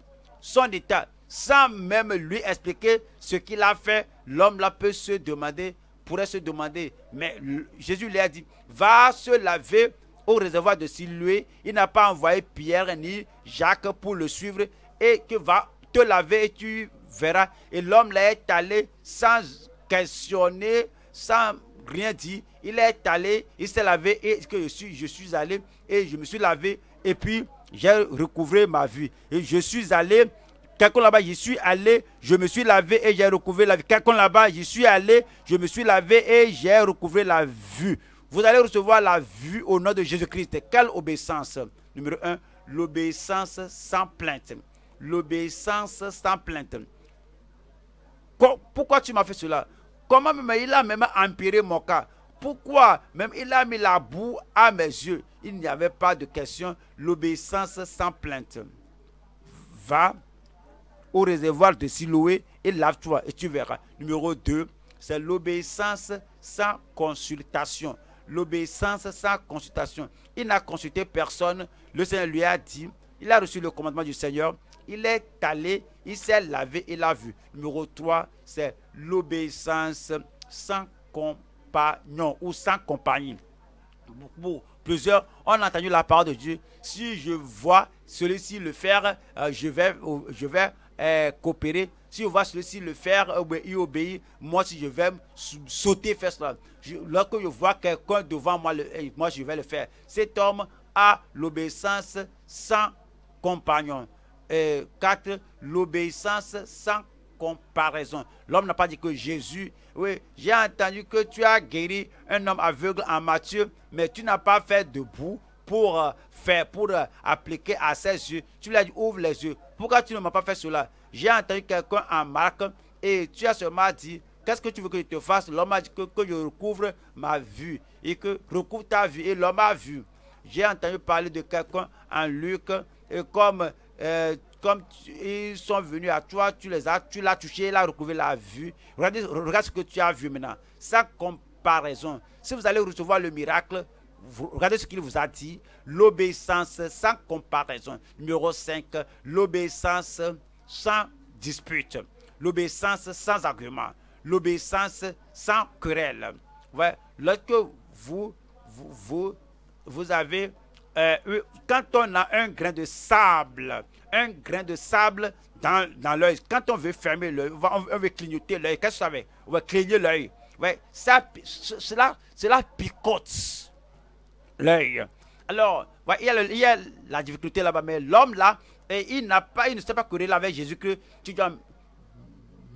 son état sans même lui expliquer ce qu'il a fait. L'homme là peut se demander, pourrait se demander, mais Jésus lui a dit, va se laver au réservoir de Siloué. Il n'a pas envoyé Pierre ni Jacques pour le suivre et que va te laver et tu verras. Et l'homme là est allé sans questionner, sans rien dire. Il est allé, il s'est lavé et que je suis, je suis allé et je me suis lavé et puis j'ai recouvré ma vue. Et je suis allé, quelqu'un là-bas, j'y suis allé, je me suis lavé et j'ai recouvré la vue. Quelqu'un là-bas, j'y suis allé, je me suis lavé et j'ai recouvré la vue. Vous allez recevoir la vue au nom de Jésus-Christ. Quelle obéissance Numéro un, l'obéissance sans plainte. L'obéissance sans plainte. Pourquoi tu m'as fait cela Comment il a même empiré mon cas Pourquoi même il a mis la boue à mes yeux il n'y avait pas de question l'obéissance sans plainte. Va au réservoir de Siloé et lave-toi et tu verras. Numéro 2, c'est l'obéissance sans consultation. L'obéissance sans consultation. Il n'a consulté personne. Le Seigneur lui a dit, il a reçu le commandement du Seigneur. Il est allé, il s'est lavé et l'a vu. Numéro 3, c'est l'obéissance sans compagnon ou sans compagnie pour plusieurs, on entendu la parole de Dieu. Si je vois celui-ci le faire, euh, je vais, euh, je vais euh, coopérer. Si je vois celui-ci le faire, ben, obéir il obéit. Moi, si je vais sauter, faire cela. lorsque je vois quelqu'un devant moi, moi, je vais le faire. Cet homme a l'obéissance sans compagnon. 4. L'obéissance sans comparaison. L'homme n'a pas dit que Jésus oui, j'ai entendu que tu as guéri un homme aveugle en Matthieu, mais tu n'as pas fait debout pour euh, faire, pour euh, appliquer à ses yeux. Tu lui as dit, ouvre les yeux. Pourquoi tu ne m'as pas fait cela J'ai entendu quelqu'un en Marc et tu as seulement dit, qu'est-ce que tu veux que je te fasse L'homme a dit que, je recouvre ma vue et que recouvre ta vue. Et l'homme a vu. J'ai entendu parler de quelqu'un en Luc et comme euh, comme ils sont venus à toi, tu les as, tu l'as touché, il a retrouvé la vue. Regardez, regarde ce que tu as vu maintenant. Sans comparaison. Si vous allez recevoir le miracle, vous, regardez ce qu'il vous a dit. L'obéissance sans comparaison. Numéro 5, l'obéissance sans dispute. L'obéissance sans argument. L'obéissance sans querelle. Ouais. Lorsque vous, vous, vous, vous avez euh, quand on a un grain de sable, un grain de sable dans, dans l'œil, quand on veut fermer l'œil, on, veut clignoter l'œil, qu'est-ce que ça veut On va cligner l'œil. Ouais, ça, cela, cela picote l'œil. Alors, il, y a la difficulté là-bas, mais l'homme là, et il n'a pas, il ne sait pas courir avec Jésus-Christ. Tu dois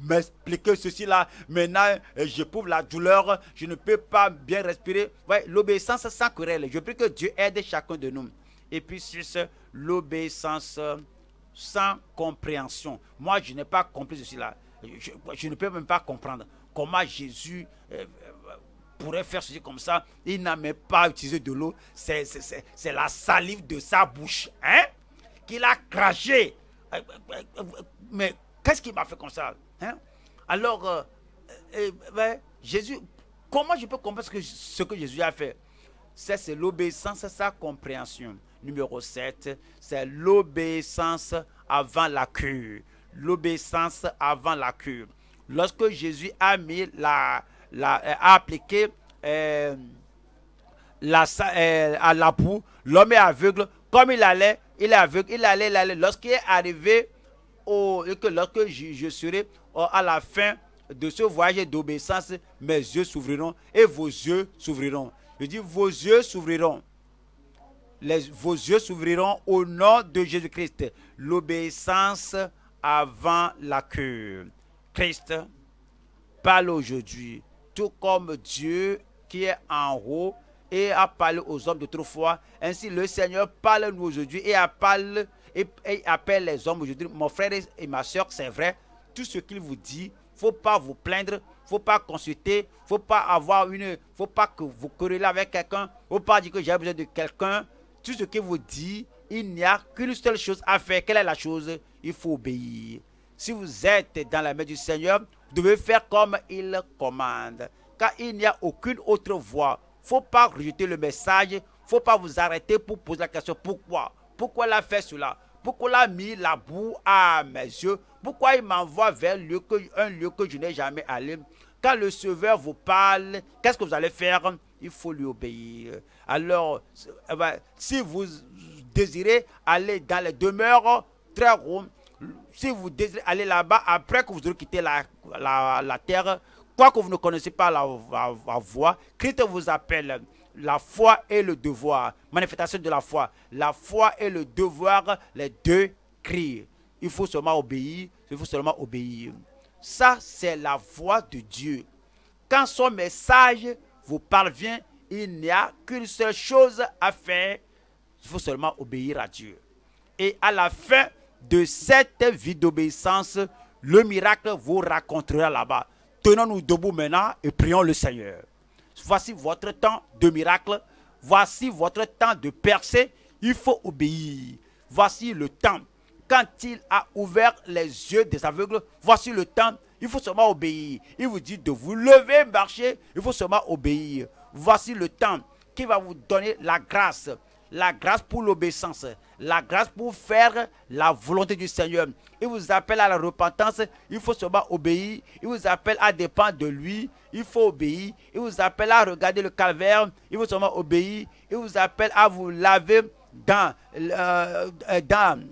m'expliquer ceci là. Maintenant, euh, j'éprouve la douleur, je ne peux pas bien respirer. l'obéissance sans querelle. Je prie que Dieu aide chacun de nous. Et puis, c'est l'obéissance sans compréhension. Moi, je n'ai pas compris ceci là. Je, ne peux même pas comprendre comment Jésus euh, pourrait faire ceci comme ça. Il n'a même pas utilisé de l'eau. C'est, la salive de sa bouche, hein, qu'il a craché. Euh, mais qu'est-ce qu'il m'a fait comme ça Hein? Alors, euh, euh, eh, ben, Jésus, comment je peux comprendre ce que, ce que Jésus a fait C'est l'obéissance, à sa compréhension. Numéro 7, c'est l'obéissance avant la cure. L'obéissance avant la cure. Lorsque Jésus a mis la, euh, a appliqué la, à la boue, l'homme est aveugle. Comme il allait, il est aveugle, il allait, il allait. Lorsqu'il est arrivé au, que lorsque je serai à la fin de ce voyage d'obéissance, mes yeux s'ouvriront et vos yeux s'ouvriront. Je dis, vos yeux s'ouvriront. vos yeux s'ouvriront au nom de Jésus-Christ. L'obéissance avant la queue. Christ parle aujourd'hui, tout comme Dieu qui est en haut et a parlé aux hommes d'autrefois. Ainsi, le Seigneur parle nous aujourd'hui et, et appelle les hommes aujourd'hui. Mon frère et ma soeur, c'est vrai, tout ce qu'il vous dit. Faut pas vous plaindre, faut pas consulter, faut pas avoir une, faut pas que vous corrélez avec quelqu'un, faut pas dire que j'ai besoin de quelqu'un. Tout ce qu'il vous dit, il n'y a qu'une seule chose à faire. Quelle est la chose Il faut obéir. Si vous êtes dans la main du Seigneur, vous devez faire comme il commande, car il n'y a aucune autre voie. Faut pas rejeter le message, faut pas vous arrêter pour poser la question pourquoi, pourquoi il a fait cela, pourquoi il a mis la boue à mes yeux pourquoi il m'envoie vers un lieu que je n'ai jamais allé Quand le Sauveur vous parle, qu'est-ce que vous allez faire Il faut lui obéir. Alors, eh ben, si vous désirez aller dans les demeures très rondes, si vous désirez aller là-bas après que vous aurez quitté la, terre, quoi que vous ne connaissez pas la, la voie, Christ vous appelle la foi et le devoir. Manifestation de la foi. La foi et le devoir, les deux crient il faut seulement obéir, il faut seulement obéir. Ça, c'est la voix de Dieu. Quand son message vous parvient, il n'y a qu'une seule chose à faire, il faut seulement obéir à Dieu. Et à la fin de cette vie d'obéissance, le miracle vous racontera là-bas. Tenons-nous debout maintenant et prions le Seigneur. Voici votre temps de miracle. Voici votre temps de percée. Il faut obéir. Voici le temps quand il a ouvert les yeux des aveugles, voici le temps, il faut seulement obéir. Il vous dit de vous lever, marcher, il faut seulement obéir. Voici le temps qui va vous donner la grâce, la grâce pour l'obéissance, la grâce pour faire la volonté du Seigneur. Il vous appelle à la repentance, il faut seulement obéir, il vous appelle à dépendre de lui, il faut obéir, il vous appelle à regarder le calvaire, il faut seulement obéir, il vous appelle à vous laver dans, euh, euh, dans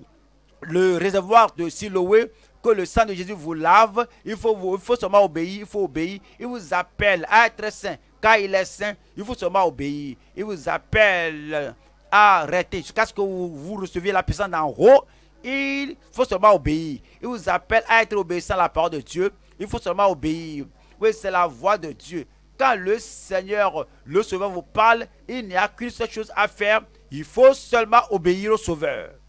le réservoir de Siloé que le sang de Jésus vous lave. Il faut, vous, faut seulement obéir, il faut obéir. Il vous appelle à être saint. quand il est saint, il faut seulement obéir. Il vous appelle à arrêter jusqu'à ce que vous, vous receviez la puissance d'en haut. Il faut seulement obéir. Il vous appelle à être obéissant à la parole de Dieu. Il faut seulement obéir. Oui, c'est la voix de Dieu. Quand le Seigneur, le Sauveur vous parle, il n'y a qu'une seule chose à faire. Il faut seulement obéir au Sauveur.